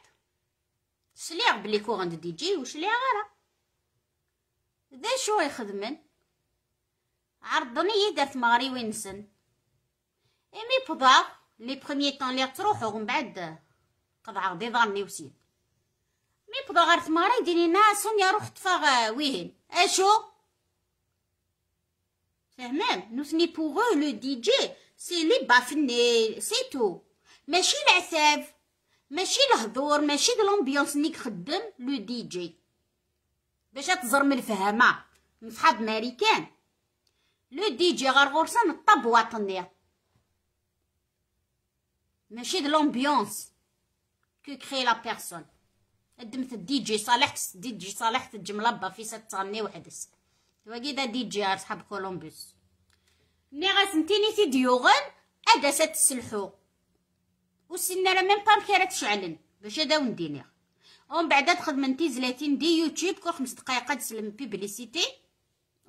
سليغ بلي كوغند دي جي وش لي غيرها ذا شو يخدمن عرضني درت ماري نسن إمي بضاو لي بخوميي طون لي تروحو من بعد قضع غدي ضرني وسيد مي بضاو غير ماري ديني ناسن يا روح تفاغ وين اشو فهمان نوسني بوغو لو دي جي سي لي بافني سي تو ماشي العساف ماشي الهدور ماشي لومبيونس نيك خدم لو دي جي باش تزرم الفهمه نصحاب ماريكان لو دي جي غير غرسان الطب وطنيه ماشي د لومبيونس كو كري لا بيرسون قدمت الدي جي صالح دي جي صالح الجمله ست تغني وحدس واكي دي جي صحاب كولومبوس ملي غاسنتيني ديوغن ادا ستسلحو والسنه راه ميم بام كي تشعلن باش هذا وندينيغ ومن بعد تخدم نتي زلاتين دي يوتيوب كل خمس دقائق تسلم بيبليسيتي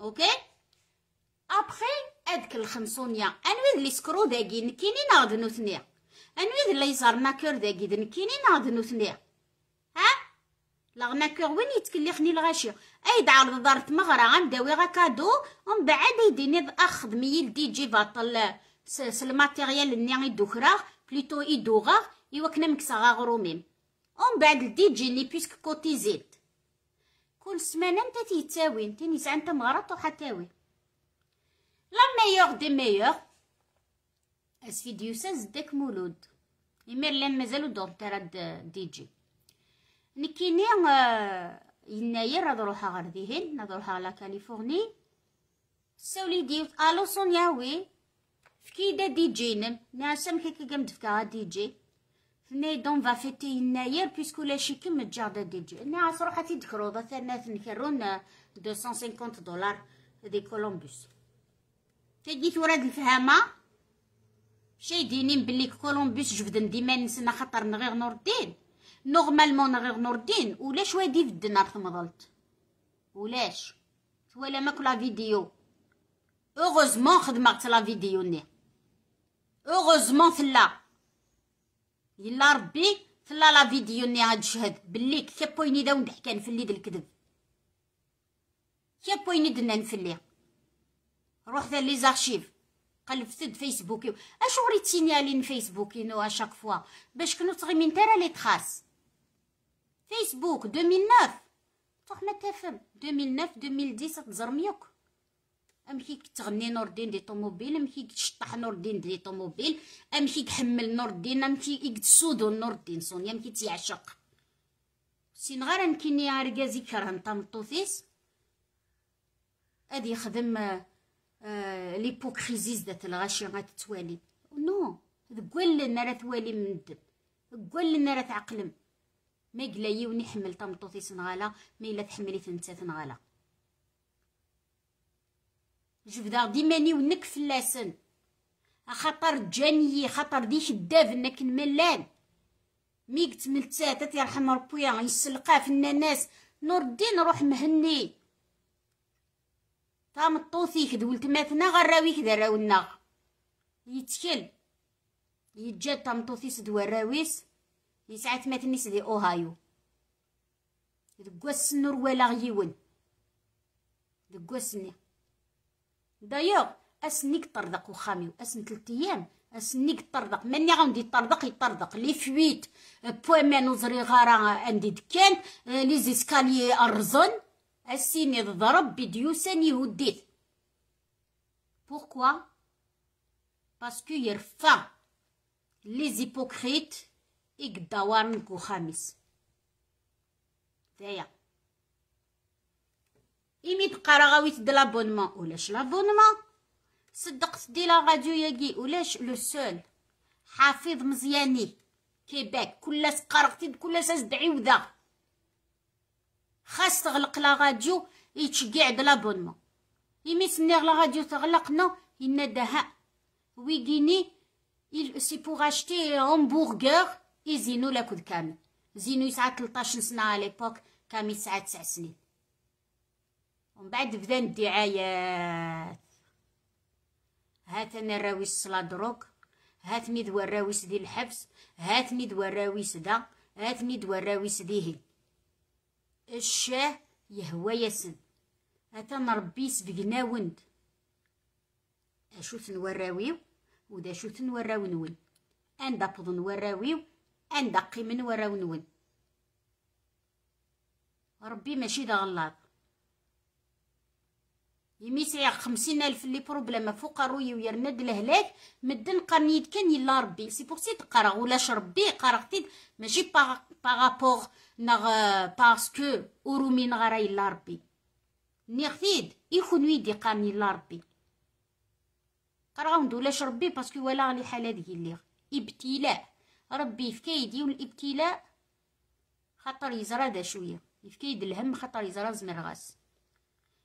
اوكي ابخي هادك الخمسونيا انوي لي سكرو داكي نكيني ناض نوثنيا انوي لي يزار ماكور داكي نكيني ناض نوثنيا ها لا ماكور وين يتكلخني الغاشي اي دعار دارت مغرى غنداوي غا كادو ومن بعد يديني اخدمي يدي جي باطل سلماتيريال اللي دوكرا بليتو يدوغاغ ايوا كنا مكساغا غروميم ومن بعد جي لي بيسك كوتي زيد كل سمانه نتا تيتاوي انت نسعى نتا مغرط وحتاوي لا ميور دي ميور اسفيديوسا ديك مولود يمير لان مازالو دونتيرا ديجي نكيني يناير هاد روحها غير ديهن هاد روحها لا كاليفورني سولي ديوت الو سونيا وي فكيدا دي جينن ناسم كيكي قمد فكا دي جي دون فا فيتي يناير بيسكو لا شي تجار دا دي جي ناس روحها تيدكرو ذا ثانات نكرون 250 دولار دي كولومبوس تجي ثورة الفهامة شي دينين بلي كولومبوس دي ديما نسنا خطر نغير نور الدين نورمالمون غير نور الدين ولاش وادي في الدنار ظلت ولاش ولا ماك لا فيديو اوغوزمون خدمت لا فيديو ني اوغوزمون فلا يلا ربي فلا لا فيديو ني غتشهد بلي كي بويني داو وندحكان فلي ديال الكذب كي بويني دنا نفلي روح ذا لي زارشيف سد فيسبوكي اش وريتيني علي فيسبوكي نو اشاك فوا باش كنو من نتا لي تخاس فيسبوك 2009 تروح ما تفهم 2009 2010 تزرميوك امشي كتغني نور الدين دي طوموبيل امشي كتشطح نور الدين دي طوموبيل امشي كحمل نور الدين امشي كتسودو نور الدين صونيا امشي تيعشق سين غير كيني ارغازي كرهن تمطوفيس ادي يخدم آه ليبوكريزيز دات الغاشي غاتتوالي نو لنا راه توالي من الدب لنا راه تعقلم ما يقلا يوني حمل تمطوطي نغالا ما الا تحملي ثنتا نغالا جبدا ديما ونك فلاسن خطر جاني خطر دي شداف انك ملان ميقت ملتات يرحم ربي يعني يسلقا في الناس نور الدين روح مهني تام ماتنا غراوي كدا راونا يتكل يتجاد تام سد وراويس يسعى ماتني سدي اوهايو دقوا السنور ولا غيون دقوا السني دايوغ اسني طردق وخامي واسن ثلاث ايام اسني طردق ماني غندي طردق يطردق لي فويت بويمان وزري غارا عندي دكان لي زيسكالي ارزون اسيني ضرب ساني وديت بوركوا باسكو يرفع لي زيبوكريت يقدوارن كو خامس دايوغ إيمي تبقى راه غاوي تد لابونمون ولاش لابونمون صدق سدي لا راديو ياكي ولاش لو سول حافظ مزياني كيباك سقرقتي قرقتي ساس دعيودا خاص تغلق لا راديو يتشكي د لابونمون إيمي سنيغ لا راديو دهاء ويكيني إل سي بوغ اشتي همبورغر يزينو لاكود كامل زينو يسعى تلطاش سنه على ليبوك كامل يسعى تسع سنين ومن بعد بدا الدعايات هات انا الراويس صلا دروك هاتني دوا الراويس دي الحبس هات دوا الراويس دا هاتني دوا الراويس هي الشاه يهوى يسد انا ربي سبقنا وند اشوت نوراويو ودا شوت نوراو نون اندا بض نوراويو اندا قيم نوراو نون ربي ماشي دا غلاط يمي خمسين ألف لي بروبليم فوق روي ويرمد لهلاك مدن قرنيد كان يلا ربي سي بوغ سي تقرا ولاش ربي قرقتيد ماشي باغابوغ نغ باسكو أورومي نغرا يلا ربي نيغتيد يكون ويدي قرني يلا ربي قرغوندو ولاش ربي باسكو ولا لي حالة ديال لي ابتلاء ربي يفكايدي والابتلاء خاطر يزرى دا شويه يفكايد الهم خاطر يزرى زمرغاس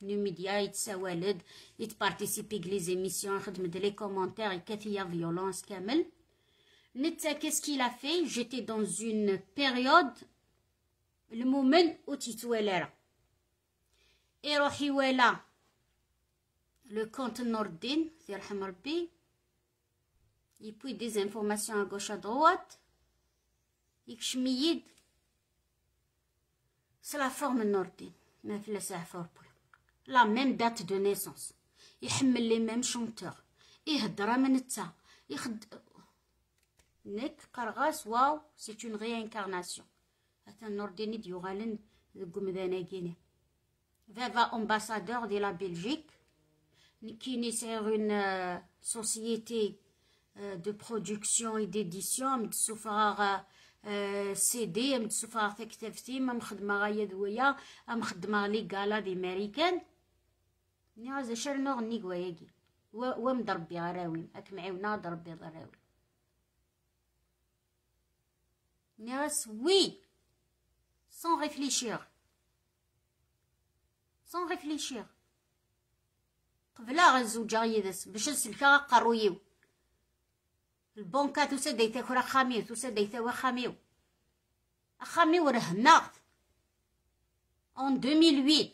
Les médias, ils participent à les émissions, il me fait des commentaires et qu'il y a violence. Qu'est-ce qu'il a fait? J'étais dans une période, le moment où il est là. Et il a le compte Nordine, cest il y a des informations à gauche et à droite. Il y la forme Nordine. Je vais vous faire forme la même date de naissance. Ils sont les mêmes chanteurs. Ils sont drame Ils ça. Nek, waouh, c'est une réincarnation. C'est un tu auras l'un de la Guinée. Veva, ambassadeur de la Belgique, qui est une euh, société euh, de production et d'édition, de souffrir. un CD, de faire des choses, de gala ني عاوزة شرنوغ ني قواياكي وام ضربي غراويم اك معاونا ضربي غراوي ني عاوز وي سون ريفليشير سون ريفليشيغ قبلا غنزوجا يدس باش نسلكا قرويو البونكات وسا دايتا كرا خاميو وسا دايتا وا خاميو خاميو رهناغ اون 2008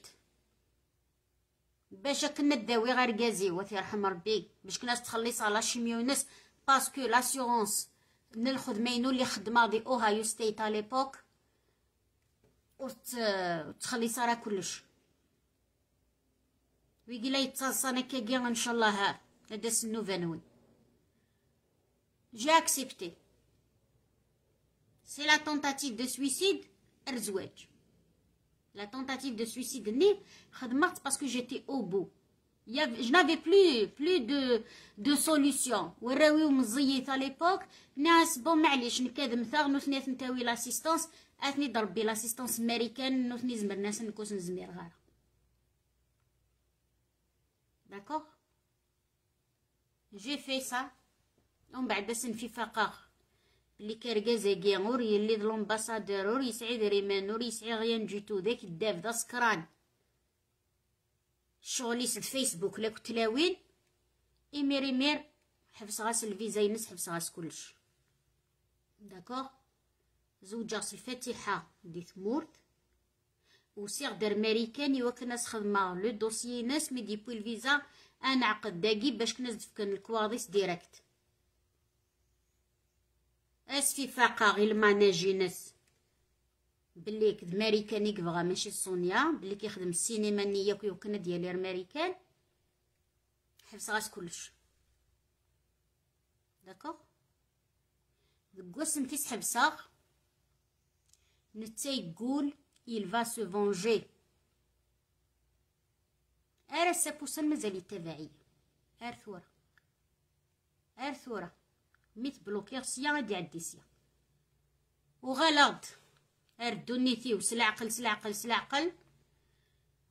باش كنا داوي غير كازي يرحم ربي باش كنا تخلي على شيميونس باسكو لاسيغونس من ماينو اللي خدمه دي اوها اوهايو ستيت على ليبوك تخلي على كلش ويجي لا انا كي ان شاء الله ها هذا سنو فانون جي اكسبتي سي لا تونتاتيف دو سويسيد الزواج La tentative de suicide n'est pas parce que j'étais au bout je n'avais plus plus de deux solutions ou réunies aux musées et à l'époque n'est ce bon mal et je n'ai qu'à de me faire nous n'est ce n'était l'assistance est né l'assistance américaine nous n'est ce même n'est ce n'est d'accord j'ai fait ça On mais à des scènes fifa اللي كاركازاكي كيغور يلي لومباسادور ور يسعي دريمان ور يسعي غيان جيتو داك الداف دا سكران شغليس د فيسبوك لا كتلاوين إمير إمير حبس غاس الفيزا ينس حبس غاس كلش داكوغ زوجة غاس الفاتحة دي و سيغ دار يوا وكناس خدمة لو دوسيي ناس مي ديبوي الفيزا أنا عقد داكي باش كناس دفكن الكواضيس ديراكت اسفي فاقا غير الماناجينس ناس بلي ماريكانيك بغا ماشي سونيا بلي كيخدم السينما النية كيوكنا ديال الماريكان حبس غاس كلش داكوغ دقوسم فيس حبسه نتا يقول il va se venger ارا سابوسان مازال تبعي ميت بلوكير سيا غادي عندي سيا وغلط اردو نيتي سلعقل سلعقل سلعقل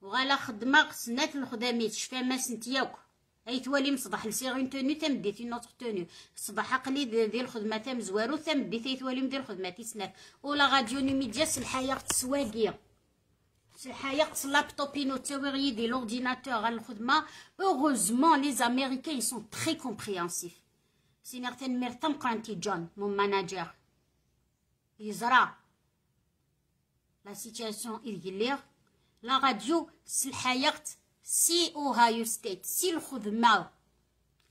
وغالا خدمة سنات الخداميت شفا ما سنت ياك اي توالي مصباح لسيغ اون توني تمديت اون اوتخ توني صباح عقلي ديال الخدمة تام زوارو تمديت اي توالي مدير الخدمة تيسنات ولا غاديو ميديا سلحايا تسواقية سلحايا قص لابتوب اينو تاوي غيدي لورديناتور غا الخدمة اوغوزمون لي زاميريكان يسون تخي كومبريانسيف سينغتن ميرتم قرانتي جون مون manager. يزرع لا سيتياسيون إلغيليغ لا غاديو سلحايغت سي اوهايو ستيت سي الخدمة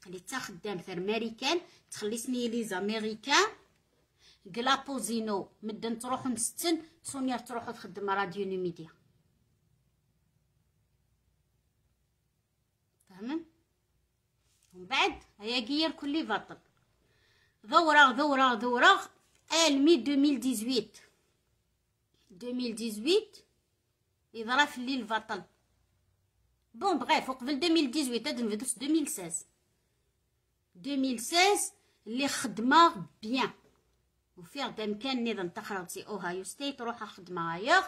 اللي تا خدام في الماريكان تخلصني لي زاميريكان كلابوزينو مدن تروحو مستن سونيا تروحو تخدم راديو نوميديا فهمت ومن بعد هيا كير كلي باطل دوره دوره دوره 2018 2018 يضرا في الليل بطل بون بغيف وقبل 2018 هاد ساز 2016 2016 اللي خدمه بيان وفي دا مكان نظام تخرجتي اوهايو ستيت روح خدمه ايغ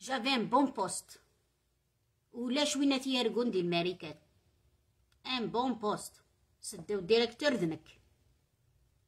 جافي ان بون بوست ولا شويه تيارقون ديال الماريكات ان بون بوست سداو ديريكتور ذنك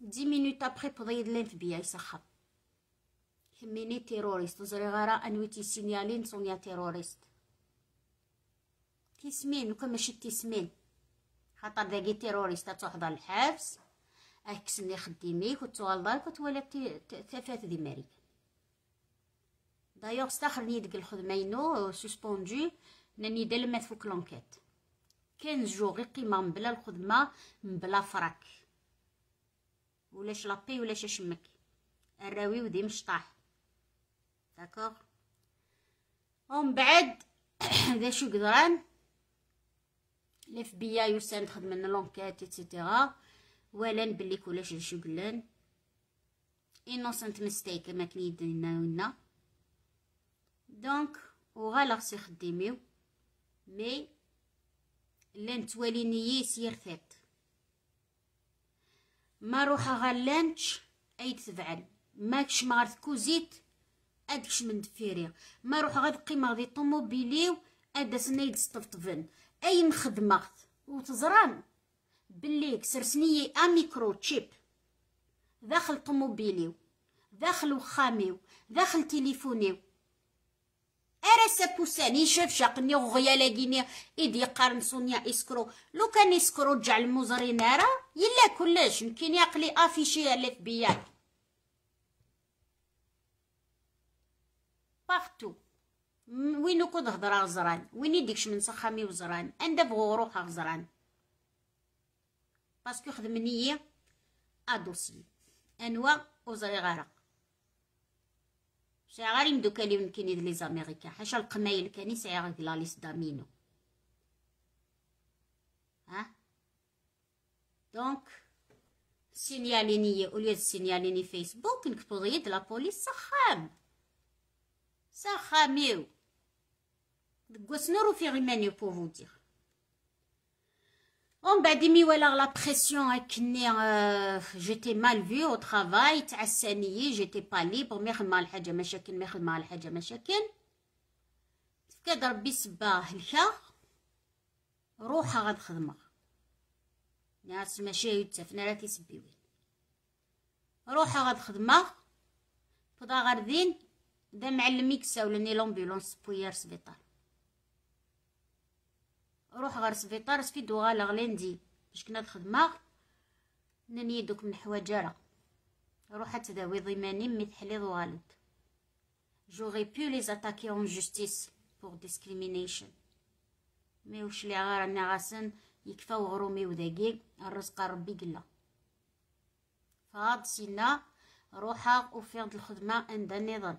دي مينوت ابخي بضيد لانف بيا يسخر هميني تيروريست وزري غرا انويتي سينيالين سونيا تيروريست تسمين وكما ماشي تسمين خاطر داكي تيروريست تحضر الحبس اكسني خديميك وتوال دارك وتولى تفات دي ماري دايوغ استخرني نيدك الخدمينو ينو سوسبوندي لاني دا لما تفوك لونكيت 15 جوغ يقيمه بلا الخدمه بلا فراك ولاش لابي ولاش اشمك الراوي ودي مشطاح داكوغ ومن بعد (clears throat) ذا شو قدران الاف بي اي تخدم لنا لونكات اتسيتيرا ولان بلي كولاش شو قلان انوسنت مستيك ما كان يدنا ونا دونك وغالا سي خديميو مي لان سير سيرثاك ما روحا غلانتش اي تفعل ما كشم كوزيت تكوزيت ادكش من دفيري ما روحا غاد قيمة غادي طوموبيليو سنيد ستفتفن اين خدمة وتزران بلي كسرسني اميكرو تشيب داخل طوموبيليو داخل وخاميو داخل تليفونيو ارس بوساني وغيالا وغيالاكيني ايدي قارن سونيا اسكرو لو كان اسكرو جعل المزرين نارا يلا كلش يمكن يقلي افيشي الف بي اي بارتو وين كود هضرة غزران وين يديكش من سخامي وزران عند بغو روحها غزران باسكو خدمني ادوسي انوا وزري شي غير يمدوكالي يمكن يد لي زاميريكان حاشا القمايل كاني ساعه غير كلاليس دامينو ها دونك سينياليني اوليو سينياليني فيسبوك نكتبو غير لا بوليس صخام صخاميو دكوا سنورو في غيمانيو بوفو ديغ ومن بعد مي ولا لا بريسيون كني اه جيتي مال في او ترافاي تعساني جيتي با ليبر مي خدمه الحاجه مشاكل مي خدمه الحاجه مشاكل فكاد ربي سباه هلكا روحها غاد خدمه ناس ماشي يتفنا لا تسبيوين روحها غاد خدمه فدا غاردين دا معلميك لني لومبيلونس بويار سبيطار روح غير سبيطار سفيد وغالا غلندي باش كنا الخدمة نني دوك من حواجرة روح تداوي ضماني مي حلي وغالد جوغي بو لي زاتاكي اون جوستيس بور ديسكريمينيشن مي وش لي غير انا غاسن يكفى وغرومي وداكي الرزق ربي قلا فهاد سينا روحا وفيرد الخدمة عند النظام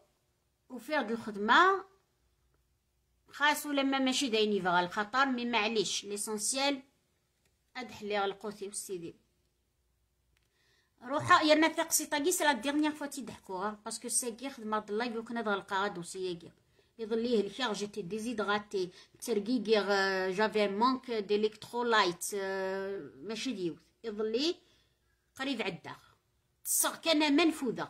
وفي هاد الخدمه خاص ولا ما ماشي دايني فغا الخطر مي معليش ليسونسيال ادحلي القوتي وسيدي روحا يا ما تقسيطه كيس لا ديرنيير فوا تيضحكوها باسكو ساكي خدمه ضلا يوكنا دغ القادو كي يظليه الكار جيتي ديزيدغاتي ترقيقي جافي مونك ديليكترولايت ماشي ديو يضلي قريب عدا تصغ كان منفوذه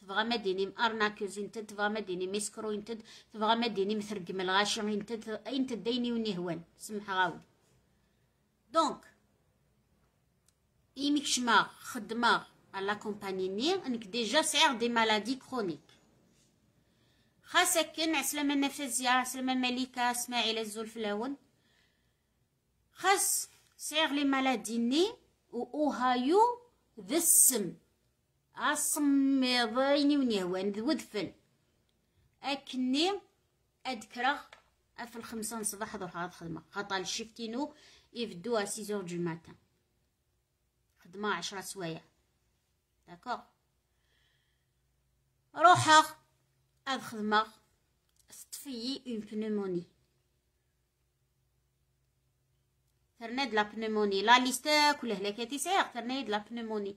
تبغى ما ديني مارناكوز انت تبغى ما ديني مسكرو انت تبغى ما ديني مثرقم الغاشم انت انت ديني ونهوان سمح غاوي دونك إيميك شما خدمة على نير انك ديجا سعر دي مالادي كرونيك خاصك عسلامة نفسية عسلامة ملكة اسماعيل الزلفلاون خاص سعر لي مالادي ني و اوهايو ذا السم أصمد عيني ونيوان ذودفن أكني أدكرغ أف الخمسة صباح ذو غاد خدمة خطا الشفتينو يفدوها سيزور دو ماتان خدمة عشرة سوايع داكوغ روحا هاد خدمة سطفيي اون بنوموني ترناد لا بنوموني لا ليست كلها لكاتي سيغ ترناد لا بنوموني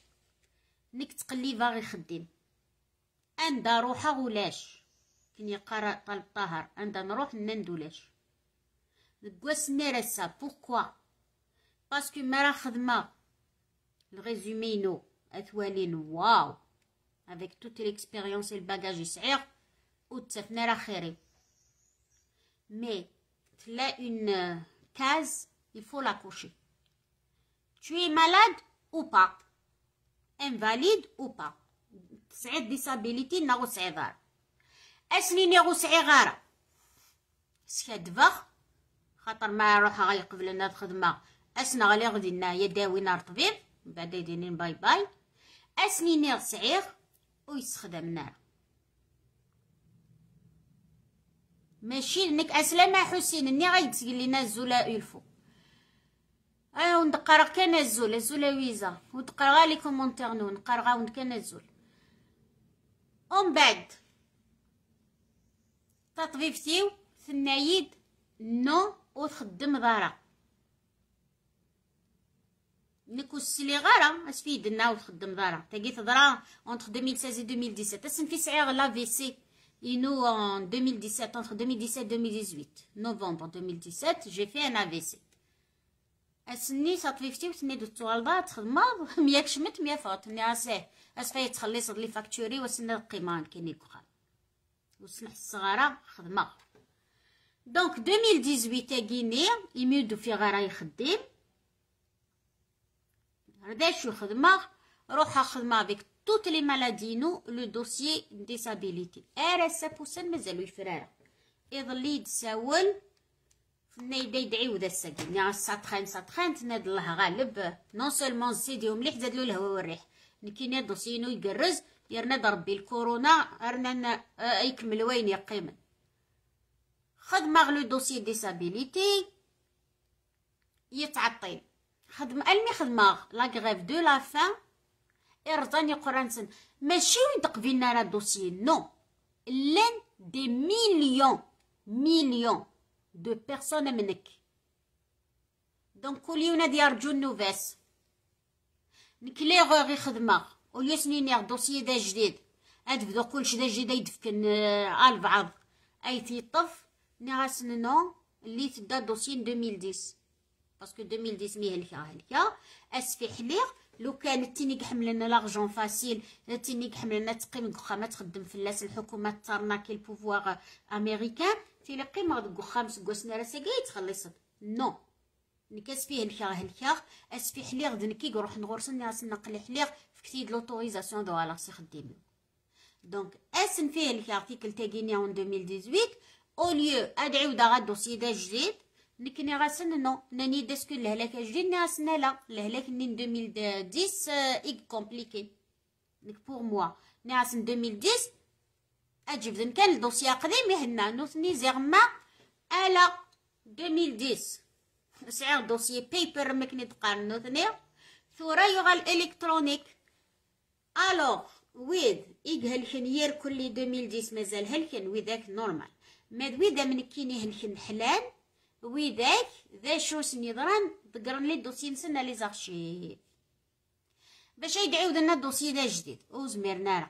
N'êtes que livre à gîter. Anda roupa goulash. Quand il parle tal anda Pourquoi? Parce que mara xadma. Le résumé no. Et wow. Avec toute l'expérience et le bagage, c'est sûr, outre fin la Mais il une case, il faut la cocher. Tu es malade ou pas? انفاليد او با تسعيد ديسابيليتي ناغو صغار اسني ناغو صغيره سكدفغ خاطر ما روحها غيقبل لنا الخدمه اسنا غلي غدي لنا يداوي نار طبيب من بعد يديني باي باي اسني نير صعيغ ويستخدم نار ماشي انك اسلام حسين اني غيتقلي لنا الزولاء الفوق ايوا ندقرغ كان الزول الزول ويزا لي ليكم نو نقرغا وند كان الزول ومن بعد تطبيبتيو ثنايد نو وتخدم دارا نكو السلي غارة اش في يدنا وتخدم دارا تاقي تضرا اونتخ 2016 و 2017 اسم في سعيغ لا في سي ينو ان 2017 اونتخ 2017 2018 نوفمبر 2017 جي في ان افي سي السني صطفيفتي دو الطوالبه تخدم مياك كشمت ميا فوت ني اسيه اسفاي تخلص لي فاكتوري وسن القيمان كيني بخا وسنح الصغاره خدمه دونك 2018 كيني يميدو في غرا يخدم هذا شو خدمه روح خدمه بك توت لي مالادينو لو دوسيي ديسابيليتي ار اس وسن مازالو يفرارا يضلي يتساول نايدا يدعي ذا الساكن يا سطخان سطخان تناد الله غالب نون سولمون سيديو مليح زادلو الهواء والريح كي ناد سينو يقرز يرناد ربي الكورونا رنا آه، يكمل وين يقيم خدم لو دوسي ديسابيليتي يتعطل خدم المي خدماغ لا غريف دو لا فان ارضاني قرانسن ماشي وين فينا لا دوسي نو لان دي مليون مليون دو بيرسون منك دونك كل يوم نادي يرجو النوفاس نكليغور غير خدمه وليو سنين دوسي دا جديد ادبدو كلشي دا جديد يدفكن على بعض اي تيطف ني غاس نو اللي تدا دوسي 2010 باسكو 2010 مي هلكا هلكا اسفي حليغ لو كان تينيك حملنا لاجون فاسيل تينيك حملنا تقيم قخا ما تخدم فلاس الحكومه تارناكي البوفوار امريكان تيلقي قيمه دك وخام سكوسنا راسا كاع يتخلصن نو نكاس فيه نكاه نكاه اس حليغ دنكي نروح نغرسن راس نقلي حليغ فكتي لوتوريزاسيون دو على خديمي دونك اسن فيه في تيكل تاغيني اون 2018 او ليو ادعيو غا دوسي دا جديد نكني غاسن نو ناني داسكو الهلاك جديد ني غاسن لا الهلاك ني 2010 اي كومبليكي نك بور موا ني غاسن 2010 اجبدن كان الدوسيا قديم هنا نوثني زيغما الا 2010 سعر دوسي بيبر مكني تقار نوثني ثورة يغال الالكترونيك الوغ ويد ايك هلكن يير كل 2010 مازال هلكن وذاك نورمال ماد ويدا من كيني هلكن حلال وذاك ذا شو سنيضران تقرن لي الدوسي نسنا لي زارشيف باش يدعيو لنا الدوسي دا جديد وزميرنا راه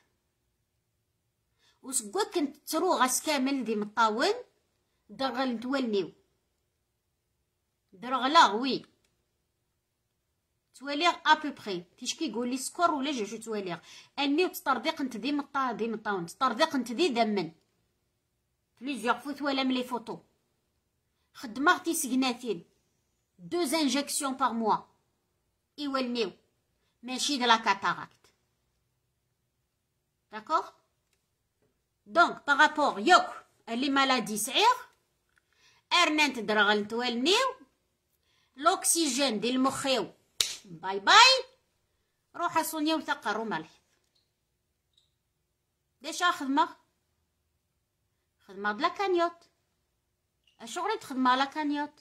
وسكوا كنت غاس كامل دي مطاول درغل توليو درغلا وي تواليغ ابوبخي كيش كيقولي سكور ولا جوج تواليغ اني تطرديق انت دي مطا دي مطاون تطرديق انت دي دمن بليزيوغ فوت ولا ملي فوتو خدمه تيسكناتين دوز انجيكسيون بار موا يولنيو ماشي دلا لا كاتاراكت داكوغ دونك بارابور يوك اللي مالادي سعيغ ارنان تدرغلت والنيو لوكسيجين ديال مخيو باي باي روح اسونيا وثقرو ملح ديشا خدمة خدمة بلا كانيوت الشغل تخدمة لا كانيوت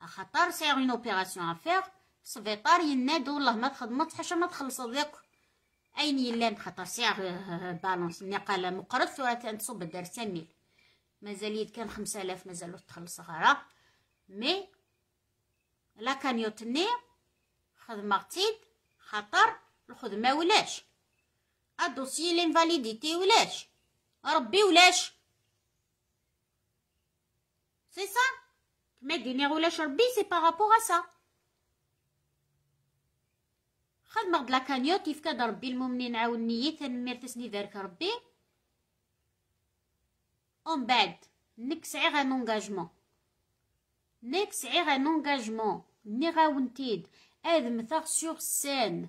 خاطر سير اون اوبيراسيون افير سفيطار ينادو والله ما تخدمت حاشا ما تخلص ديك أين يلان خطر سعر آه، بالونس النقالة مقرض ثورة تصب الدار النيل مازال يد كان 5000 مازالو تخلص غرا مي لا كان يوتني خدمة غتيد خطر الخدمة ولاش الدوسي لانفاليديتي ولاش ربي ولاش سي سا كما ديني ولاش ربي سي بارابور ا سا خدمه بلا كانيوت يفكاد ربي المؤمنين عاوني نيت نمير تسني ذلك ربي ومن بعد نكس سعي غا مونجاجمون نيك سعي غا مونجاجمون ني غاونتيد اد مثاغ سيغ سان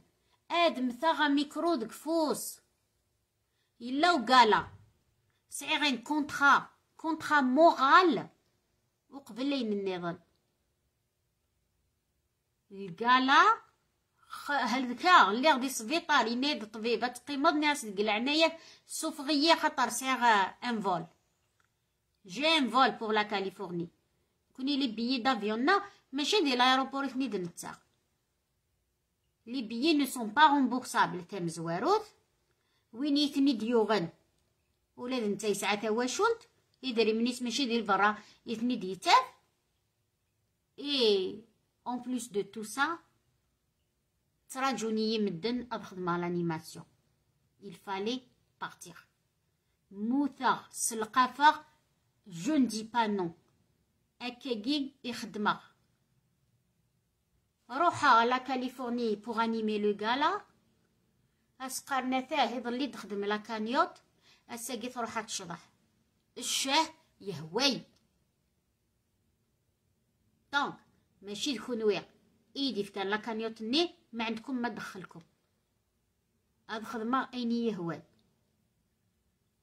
اد مثاغ ميكرو دك فوس وكالا وقالا سعي غين كونترا كونترا مورال وقبل لين النظام الكالا هلكا اللي غدي سبيطار يناد الطبيبه تقيمض ناس تقلع عناية خاطر خطر سيغ فول جي ان فول بوغ لا كاليفورني كوني لي بيي دافيونا ماشي ديال لايروبور نيد نتا لي بيي نو سون با رومبورسابل تام زواروث وين يتني ديوغن ولاد نتا يسعى واشونت يدري منيس ماشي ديال برا يتني ديتاف اي اون بليس دو تو سا تراجوني مدن أبخدم مع الانيماسيون الفالي بارتير partir سلقافة جون دي ne dis pas non يخدمها على كاليفورني بوغ انيمي لو غالا اسقرنا ثاه يظلي تخدم لا كانيوت اساقي تروح تشضح الشاه يهوي دونك ماشي الخنويه ايدي في تاع لاكانيوت ني ما عندكم ما دخلكم هاد خدمه اينيه يهوان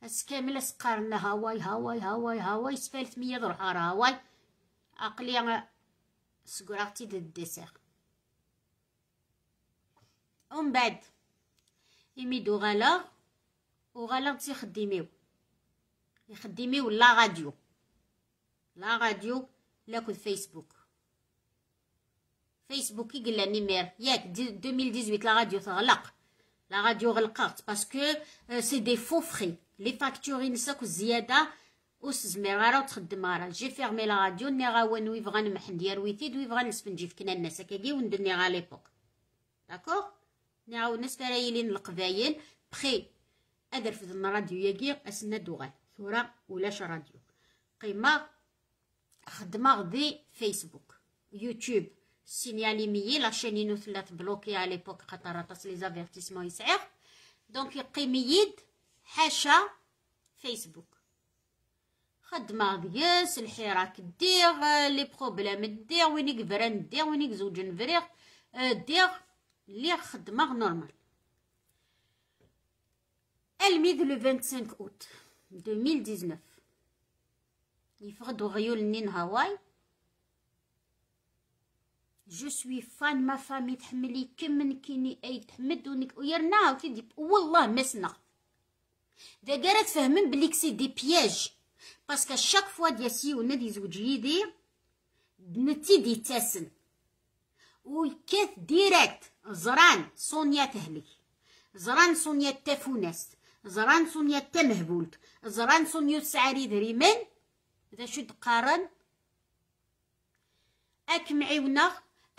هاس كامل سقارنا هاواي هاواي هاواي هاواي سفالت مية روح راه هواي عقلي سكراتي د الدسير ومن بعد يميد وغلا وغلا تيخدميو يخدميو لا راديو لا راديو لا كود فيسبوك فيسبوك يقول النمير ياك 2018 لا راديو تغلق لا راديو غلقات باسكو سي دي فو فخي لي فاكتور ينساكو الزياده وسزمير راه تخدم راه جي فيرمي لا راديو ني غا وين وي بغا نمحن ديال ويتيد وي بغا نسفنجيف كنا الناس هكاكي وندير ني ليبوك داكوغ ني غا الناس فرايلين القبايل بخي ادر في الراديو ياكي اسنا دوغال ثورة ولاش راديو قيمة خدمة غدي فيسبوك يوتيوب سينيالي ميي لاشيني شينينو ثلات بلوكي على ليبوك خاطر طاس لي زافيرتيسمون يسعير دونك يقيم يد حاشا فيسبوك خدمه ديس الحراك دير لي بروبليم دير وينك فران دير وينك زوج نفريغ دير لي خدمه نورمال الميد لو 25 اوت 2019 يفقدوا غيول نين هاواي جو سوي فان ما فامي تحملي كم من كيني اي تحمد ونك ويرنا وتدي والله ما سنا قالت فهمن بلي كسي دي بياج باسكو شاك فوا سي ونادي زوج يدي بنتي دي تاسن ويكات ديريكت زران سونيا تهلي زران سونيا تافوناس زران سونيا تمهبولت زران سونيا سعري دريمان ذا شد قارن عيونه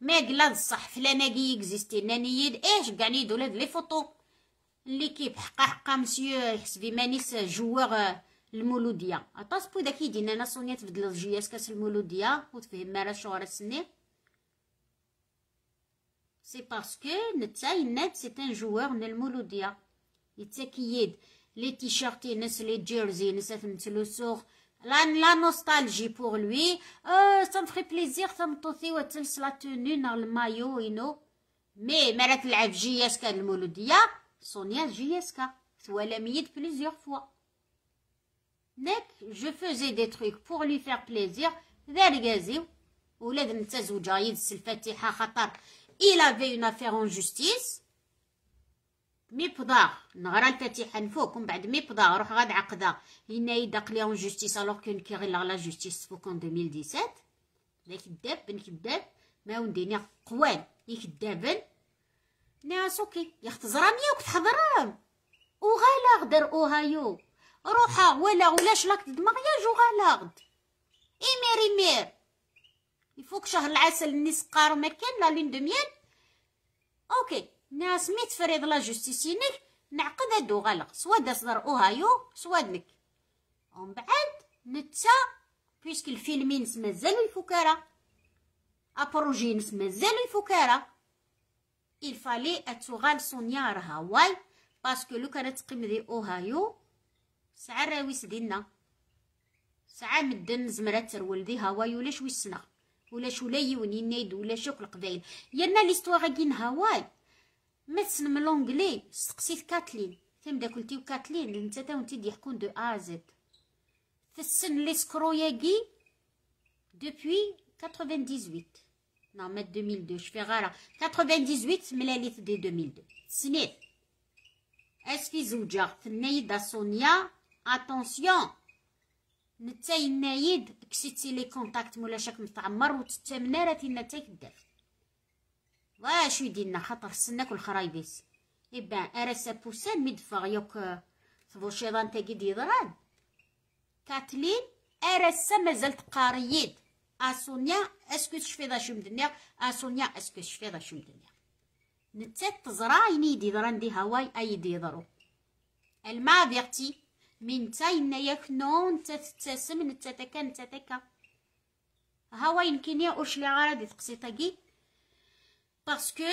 ما قلا نصح فلانا كي اكزيستي نانيين ايش كاع نيد ولاد لي فوتو لي كيب حقا حقا مسيو يحسبي مانيس جوار آه، المولوديه اطاس بو داك يدينا انا سونيا تبدل الجياس كاس المولوديه وتفهم مالا شهر سني سي باسكو نتا ينات سي ان جوار من المولوديه يتاكيد لي تيشيرتي نس لي جيرزي نسات سوغ السوق La, la, nostalgie pour lui. Euh, ça me ferait plaisir, ça me toutait, la tenue dans le maillot, you know. Mais, Malak l'Ab JSK vu, Mouloudia, Sonia JSK. Soit elle a plusieurs fois. Nek, je faisais des trucs pour lui faire plaisir. Il avait une affaire en justice. ميبضا نهار الفاتحه نفوك ومن بعد ميبضا روح غاد عقده يناي داق ليهم جوستيس الوغ كون كي غير لا جوستيس فوك اون 2017 لا كذاب بن كداب ما ونديني قوان يكدابن ناس اوكي يخت زراميه وكتحضرهم وغالا غدر اوهايو روحا ولا ولاش لاك دماغياج وغالا غد ايمير ايمير يفوك شهر العسل النسقار ما كان لا لين دو ميل اوكي ناس ميت فريض لا جوستيس نعقد هادو غلق سوا صدر اوهايو سوا نك ومن بعد نتا بيسك الفيلمينس مازال الفكارة ابروجي مازال الفكارة الفالي اتوغال سونيا هاواي باسكو لو كانت تقيم دي اوهايو ساعة راويس سدينا ساعة مدن زمرات ترول دي هاواي ولاش ويسنا ولاش ولاي يوني نايد ولا شوك القبايل يانا ليستواغ كين هاواي ما تسنم لونجلي سقسيت كاتلين تم تمداكلتي وكاتلين اللي نتا تاونتي ديحكون دو ا زد تسن لي سكروياكي دوبوي 98 نو مات 2002 شفي غارة 98 ملاليت دي 2002 سنين اسفي زوجة تنايد سونيا اتونسيون نتا ينايد كسيتي لي كونتاكت مولا شاك متعمر وتتمنى راه تينا تا كدافت واش يدينا يديرنا خاطر السنة كل خرايبيس يبا ارا بوسان مدفع يوك ثبوشيضان تاقي ديضران كاتلين سا مازال تقاريين اسونيا اسكو تشفي ذا شو مدنيا اسونيا اسكو تشفي ذا شو مدنيا نتات تزرا ديضران دي هواي اي ديضرو الماضي اختي من تاين ياك نون تتسم نتاتكا نتاتكا هواي يمكن يا لي غارة دي تقسيطاكي parce que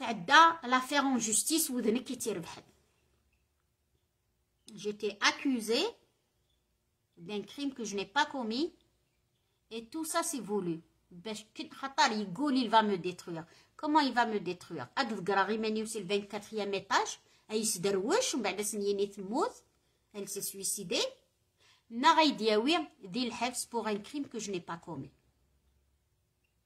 dans l'affaire en justice ou يتربح j'étais accusé d'un crime que je n'ai pas commis et tout ça c'est voulu il va me détruire comment il va me détruire هذا القرار 24e étage يسدروش ومن بعد elle s'est suicidée pour un crime que je n'ai pas commis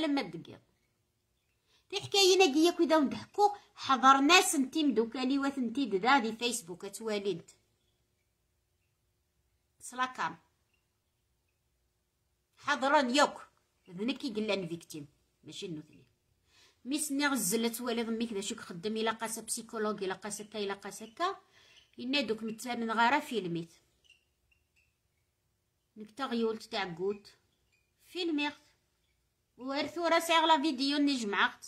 ما دقيق تي حكاينا كيا كودا نضحكو حضر ناس انتي مدوكالي وثنتي ددا دي فيسبوك توالي سلاكام حضران يوك ذنك يقلان فيكتيم ماشي النوثلي ميس سني غزلة توالي ضميك دا شوك خدمي لا قاسا بسيكولوجي لا قاسا كا لا قاسا كا إنا دوك متامن غارة فيلميت نكتا غيولت تاع قوت فيلميت وارثو راسي على فيديو اللي جمعت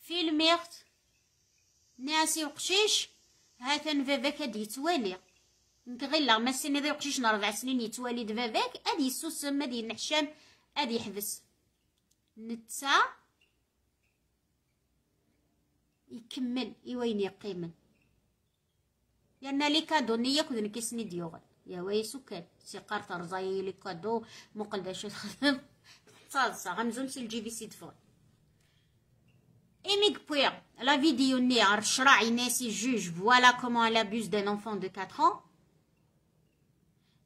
فيلميغت ناسي وقشيش هاتن فافاك هاد يتوالي نكغيلا ما السنه ذي وقشيش ربع سنين يتوالي فافاك هاد يسوسم هاد نحشام هاد حبس نتا يكمل يوين يقيمن لان لي كادو نيا كود نكيسني ديوغل يا وي سكان سي قارت رزايا لي كادو مقلداش تخدم تصالصة غنزوم سي le في de دفون Et puis, la vidéo n'est Arshra si juge, voilà comment elle abuse d'un enfant de 4 ans.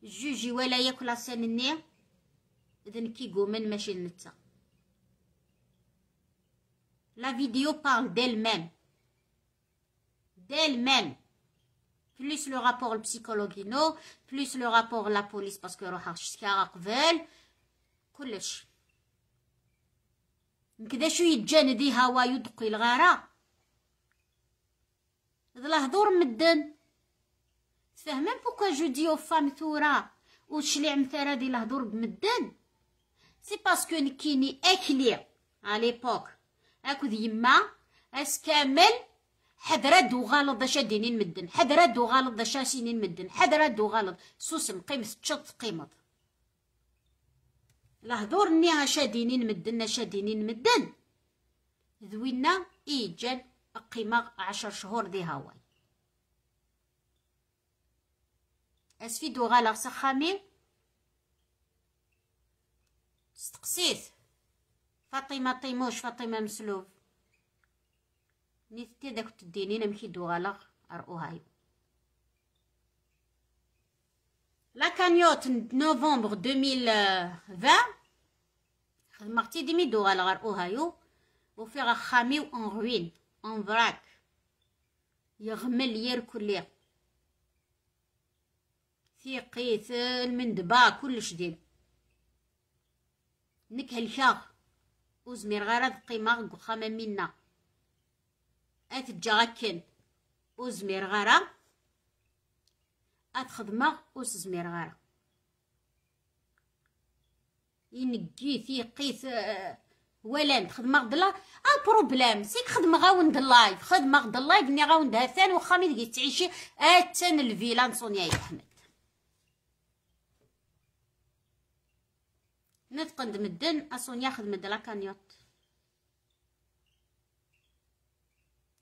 Juge, il y a la scène n'est. إذن كي قومن ماشي نتا La vidéo parle d'elle-même. D'elle-même. Plus le rapport le plus le rapport la police, parce que Rohar Shkara Kvel, Kulesh. كدا شو يتجاندي هوا يدقي الغارة هاد هضور مدن تفهمين بوكا جودي وفا مثورة وشلي مثارة دي لهضور بمدن سي باسكو نكيني اكلي على ليبوك اكد يما اس كامل حذرة دو غالط دا شادينين مدن حذرة دو غالط دا شاسينين مدن حذرة دو غالط سوسم قيمة تشط قيمت الهضور نيها شادينين مدنا شادينين مدن ذوينا إيجان قيمة عشر شهور دي اسفي دو غالغ سخامي استقسيت فاطمة طيموش فاطمة مسلوب نيتي داك دو غالغ ارقو هايو لا كانيوت نوفمبر 2020 دي ديمي دوغال غار اوهايو وفيغا خامي اون روين اون فراك يغمل يركلي ثيقيت المندبا كلش ديال نكهلشاغ وزمير غير قيمه القيمة منا اتجا وزمير غير أتخدمه آه، أه، خدمه زمير تزمير غارة ينقيث يقيث ولا خدمة غد لا ا بروبليم سيك خدمة غاوند اللايف خدمة غد اللايف ني غاوند ثان وخا مي تقي تعيشي اتان الفيلا نصونيا احمد نتقند مدن اسونيا خدمة دلا كانيوت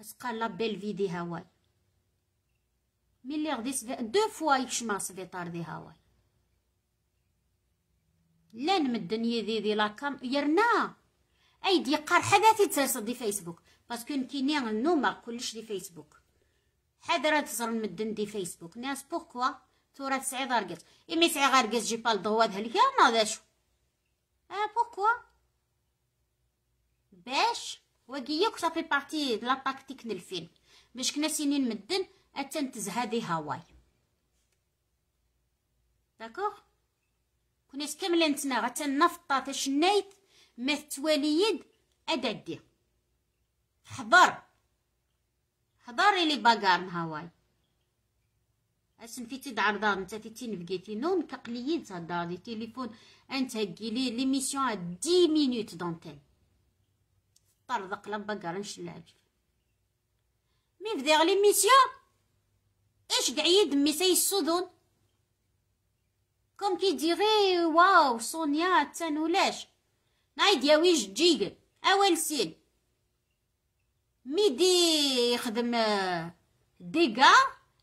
اسقالا بلفيدي هواي ملي غدي سبي... دو فوا يكشما سبيطار دي هواي لا نمدن يدي دي لاكام يرنا ايدي قار حداتي تسرسل دي فيسبوك باسكو كاينين النومه كلش دي فيسبوك حاضره تزر نمدن دي فيسبوك ناس بوكوا تورا تسعي غارقات إمي تسعي غارقات جي با الضواد هلكا ناضاشو اه بوكوا باش وكياك صافي بارتي لا تاكتيك ديال الفيلم باش كنا سينين مدن حتى نتزهى هاواي داكوغ كناس كاملين نتنا غتنا في الطاطش نايت ما تواليد ادادي حضر حضري لي باغار هاواي اسن فيتي دار نتا فيتي نفقيتي نون كقليين تهضر لي تيليفون انت كيلي لي ميسيون 10 مينوت دونتين طردق لبا قال نشلعج مي فدي غلي ميسيا اش قعيد مي سيسودون كوم كي ديري واو سونيا تانولاش نايد ياويج جيجل اول سين ميدي يخدم آه، ديغا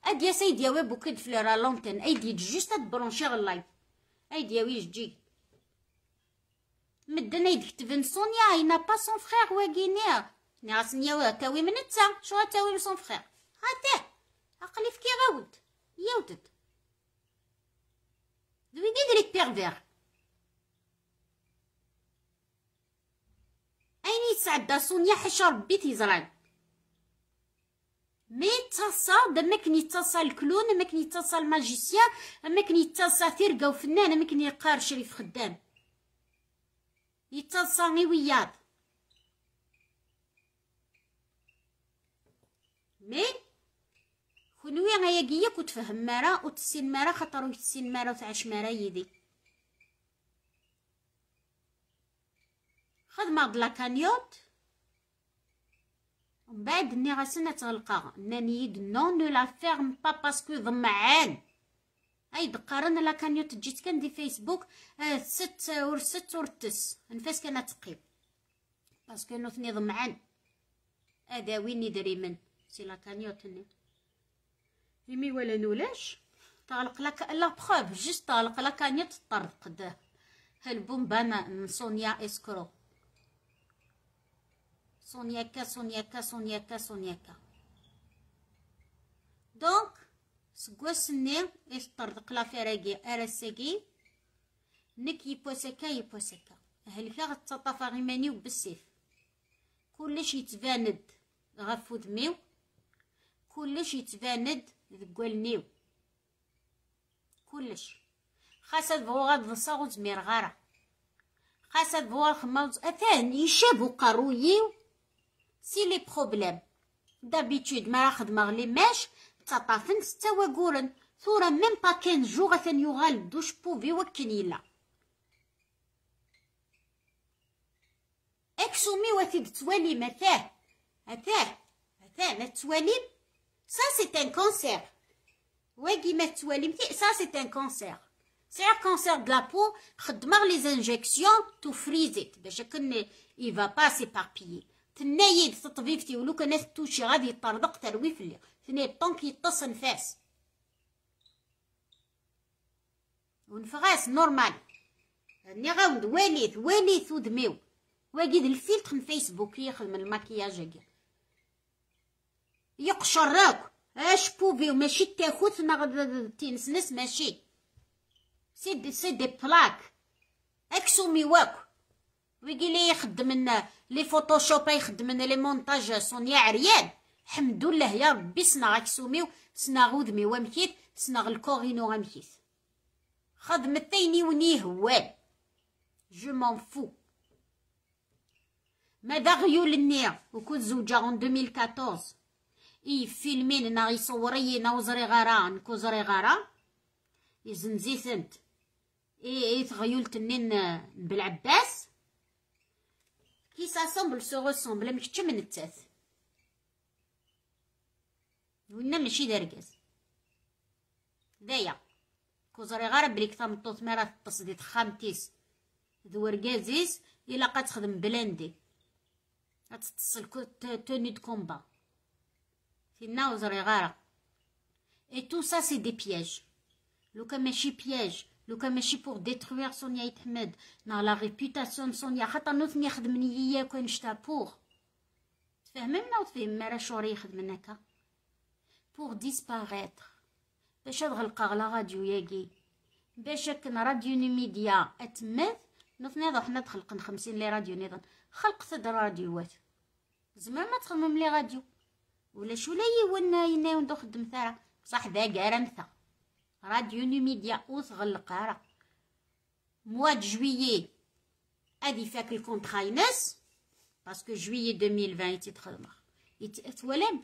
اد يا سيدي يا ويبو كيد فلي لونتين ايدي جوست برونشيغ غلايف ايدي ياويج جيجل مدنا يكتبن سونيا اينا با سون فخير واكيني ني يا تاوي من نتا شو تاوي من سون فخير هاته عقلي فكي غاود ياودد دوي دي دريك بيرفير اين يتسعد سونيا حش ربي تيزرعن مي يتصا ما كان يتصا الكلون مكني كان يتصا الماجيسيان ما كان يتصا ثيرقه وفنان ما يقار شريف خدام يتصامي وياض مي كنوي غياقيا كتفهم مرا وتسين مرا خاطر تسين مرا وتعش مرا يدي خدمة دلا كانيوت من بعد ني غاسنا تغلقا ناني يد نون دو لا فيرم با باسكو ضمعان اي دقارن لا كانيوت جيت كان دي فيسبوك آه ست ور ست ور تس نفاس كان تقيب باسكو ثني ضمعان هذا وين دري من سي لا كانيوت ني يمي ولا نولاش طالق لك لا بروف جست طالق لا كانيوت طرق ده هالبومبا من سونيا اسكرو سونيا كا سونيا كا سونيا كا سونيا كا دونك سق وسني يطردق لا أرسقي نك يبوسكا يبوسكا فيها غتطافا غيمانيو بالسيف كلش يتباند غفو دميو كلش يتباند ذق ولنيو كلش خاصة بغوغا غاد نصاغو زمير غارة خاصة بغوغا الخماوز أثان يشابو قرويو سي لي بروبليم دابيتود ما راه ماش تطافن ستة وقورن ثورة من با كان جو غثن يغال دوش بوفي وكنيلا يلا اكسومي وثيد توالي مثاه هتاه هتاه ما سا سي ان كونسير واقي ما مثي سا سي ان كونسير سي ان كونسير دلا بو خدمة لي زانجيكسيون تو فريزيت باش كن يفا با سيباربيي تنايد تطفيفتي ولو كان توشي غادي يطردق تروي فلي تني طون يتصن فاس ونفغاس نورمال راني غاود وينيث وينيث ودميو واجد الفيلتر من فيسبوك يخدم الماكياج هكا يقشر راك اش بوبي وماشي تاخوت تنسنس ماشي سي سيدي بلاك اكسومي واك ويقي لي يخدم لنا لي فوتوشوب يخدم لنا لي مونتاج سونيا عريان الحمد لله يا ربي سنا سوميو سنا غوذمي وامكيت سنا غلكوغينو غامكيت خدمتيني تيني وني هوال جو مون فو ماذا غيول النية وكون زوجة غون 2014 اي فيلمين نا يصوري نا وزري غارا نكو زري غارا يزنزي سنت اي اي تغيول تنين بالعباس كي ساسومبل سو غوسومبل مكتش من التاث ولنا ماشي داركاس دايا كوزري غير بلي كثر من التوثميرة التصدي تخامتيس ذو ركازيس الا قتخدم بلاندي غتتصل توني دو كومبا فينا وزري غارة اي تو سا سي دي بياج لو كان ماشي بياج لو كان ماشي بور ديتروير سونيا يتحمد نا لا ريبوتاسيون سونيا خاطر مي خدمني هي كون شتا بور تفهمي منا وتفهم راه شوري يخدمنا هكا بور ديسباغيتر باش هاد غلقاغ لا راديو ياكي باش كن راديو ميديا اتماث نثني ضو حنا تخلقن خمسين لي راديو نيضا خلق ثد راديوات زمان ما تخمم لي راديو ولا شو لي ونا يناي دو خدم ثرا بصح ذا قارا مثا راديو ميديا اوث غلقارا مواد جويي ادي فاك الكونتخاينس باسكو جويي 2020 يتخدم يتولم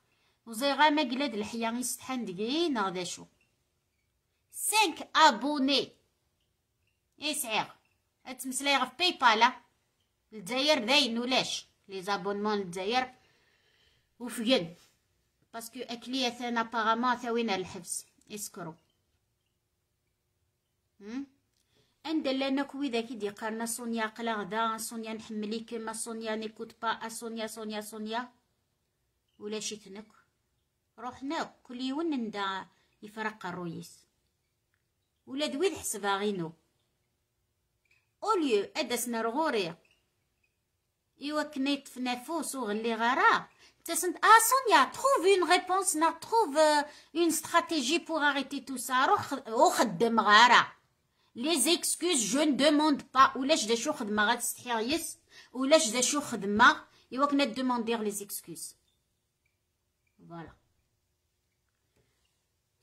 وزيغا ما قلاد د الحيا يستحان دقي ناغ شو سانك ابوني يسعيغ تمسلاي غف باي بالا الجزائر داين ولاش لي زابونمون الجزائر وفين باسكو اكليه ثانا باغاما ثاوينا الحبس هم عند لا نكوي ذاك دي قرنا سونيا قلا غدا سونيا نحمليك ما سونيا نيكوت با سونيا سونيا سونيا ولا شي تنك روحنا كل يوم ندا يفرق الرويس ولا دوي حسبا غينو اوليو ادسنا رغوري ايوا كنيت في فوس وغلي غرا تسنت اسون يا تروف اون ريبونس نا تروف اون استراتيجي بوغ اريتي تو سا روح وخدم غرا لي زيكسكوز جو ندوموند با ولاش دا شو خدمه غتستحي غيس ولاش دا شو خدمه ايوا كنا دوموندير لي زيكسكوز فوالا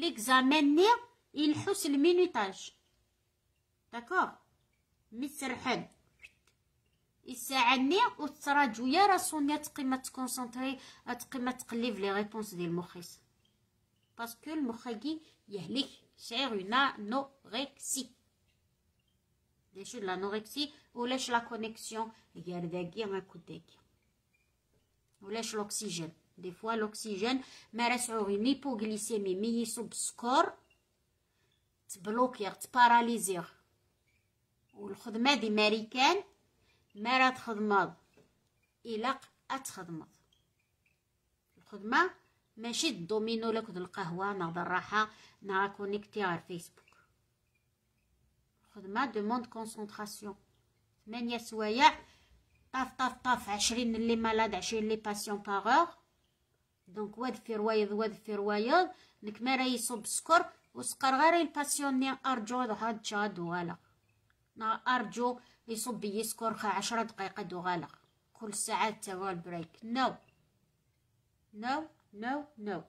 ليكزامان ني ينحوس المينيطاج داكوغ مي تسرحل الساعه ني وتراجو يا راسوني تقي ما تكونسونطري تقي تقلب لي ريبونس ديال مخيس باسكو المخاكي يهلك شعير انوريكسي نوريكسي ليش لانوريكسي ولاش لا كونيكسيون غير داكي ما كود داكي ولاش لوكسيجين دي فوا لوكسيجين ما راسعوه ليبوغليسيمي مي يصب سكر تبلوكيغ تباراليزيغ والخدمة دي ماريكان ما راه تخدمض إلا أتخدمض الخدمة ماشي الدومينو لكود القهوة نهضر راحة نهار كونيكتي على فيسبوك الخدمة دوموند كونسونطراسيون ثمانية سوايع طاف طاف طاف عشرين لي مالاد عشرين لي باسيون باغ دونك واد في روايض واد في روايض راه يصب سكر وسكر غير الباسيوني ارجو هاد شاد وغالا نا ارجو يصب يسكر خا عشرة دقائق دوغالا كل ساعة توا البريك نو نو نو نو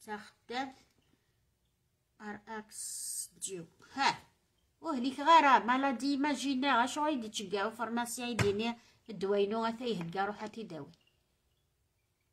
تخدم ار اكس ديو ها ليك غارة مالادي ماجينير اشو غيدي تشقاو فرماسي يديني الدواينو غثايه لكا روحها تيداوي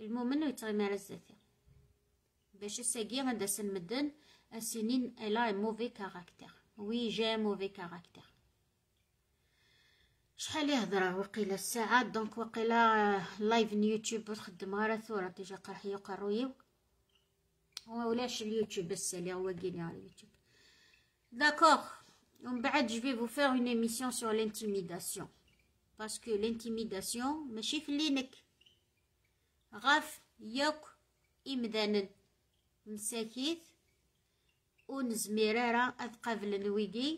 المؤمن مال الزفير يعني. باش الساقية غادا سنمدن السنين الا موفي كاركتر وي جا موفي كاركتر شحال يهضر وقيلا الساعات دونك وقيلا آه، لايف نيوتيوب وتخدمها غير ثورة ديجا قرح يقرويو ولاش اليوتيوب السالي هو كيني على اليوتيوب داكوغ ومن بعد جو فيفو فيغ اون ايميسيون سور لانتيميداسيون باسكو لانتيميداسيون ماشي في لينك Raf Yok, Imden, مساكيت Unzmirera, ara ad qablen wigi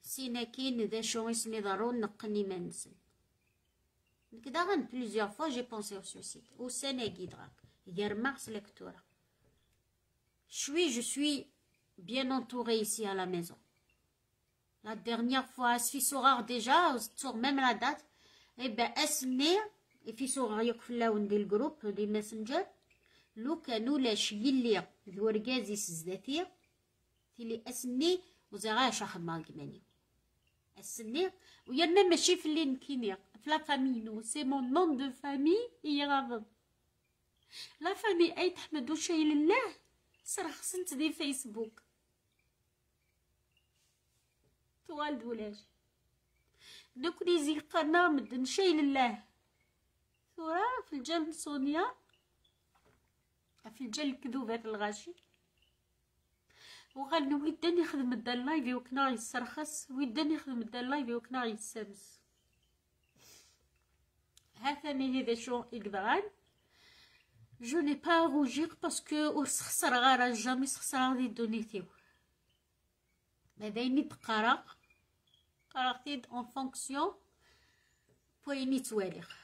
sin akkin d acu i sen-iḍerrun neqqen iman-nsen. plusieurs fois j'ai pensé au suicide. Ussan-agi dɣa, germeɣ je suis bien entourée ici à la maison. La dernière fois, asfi suɣaɣ déjà, sur même la date, eh ben, ass افيسو في اللون ديال الجروب ديال الماسنجر لو كانوا لا شيلي ذو رجازي سزداتي تيلي اسني وزغا شاخ مالكماني السني ويرنا ماشي في اللي نكيني في لا فامي نو سي مون نون دو فامي هي غاضب لا فامي اي تحمد وشاي لله صرا خصنت تدي فيسبوك توالد ولاش دوك لي زيقنا مدن شاي لله ثورة في الجنب الصودية في الجل الكذوبات الغاشي وغنى ويدان يخدم دا اللايفي وكنا يسرخص ويدان يخدم دا اللايفي وكنا يسامس ها ثاني هذا شو إقدران جو ني با روجير باسكو ور سخسر غارة جامي سخسر غادي دونيتيو مادايني تقرا تيد اون فونكسيون بويني تواليخ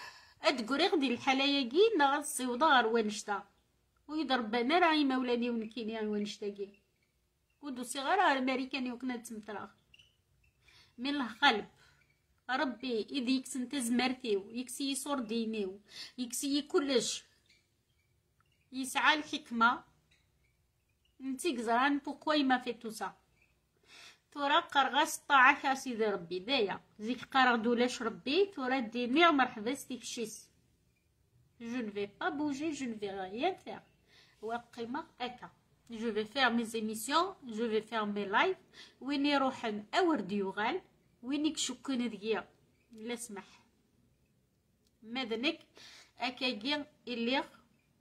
ادكري غدي الحلايا كينا نا غنصيوضا غير وانشتا ويضرب انا راه مولاني ونكيني غير وانشتاكي ودوسي غير غير ماريكاني وكنا تمتراغ من القلب ربي اذا يكس نتا زمرتيو يكسي يصور دينيو يكسي كلش يسعى الحكمة نتي كزران بوكوا ما في توسا تورا قرغا 16 سيدي ربي دايا زيك قرغ دولاش ربي تورا ديني مرحبا ستيكشيس جو نفي با بوجي جو نفي غيان فيغ واقيمة هكا جو في فيغ مي زيميسيون جو في فيغ مي لايف وين يروحن اور ديوغال وين يكشكون دقيا لا سمح اكا كيغ اليغ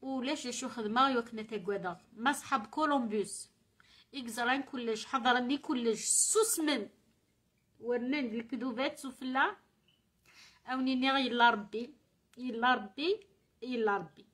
ولاش شو خدمة يوكنا تاكوادا مصحاب كولومبوس إكزران كلش حضرني كلش سوسمن ورنان الكذوبات سفلا أوني نغي إلا ربي إلا ربي إلا ربي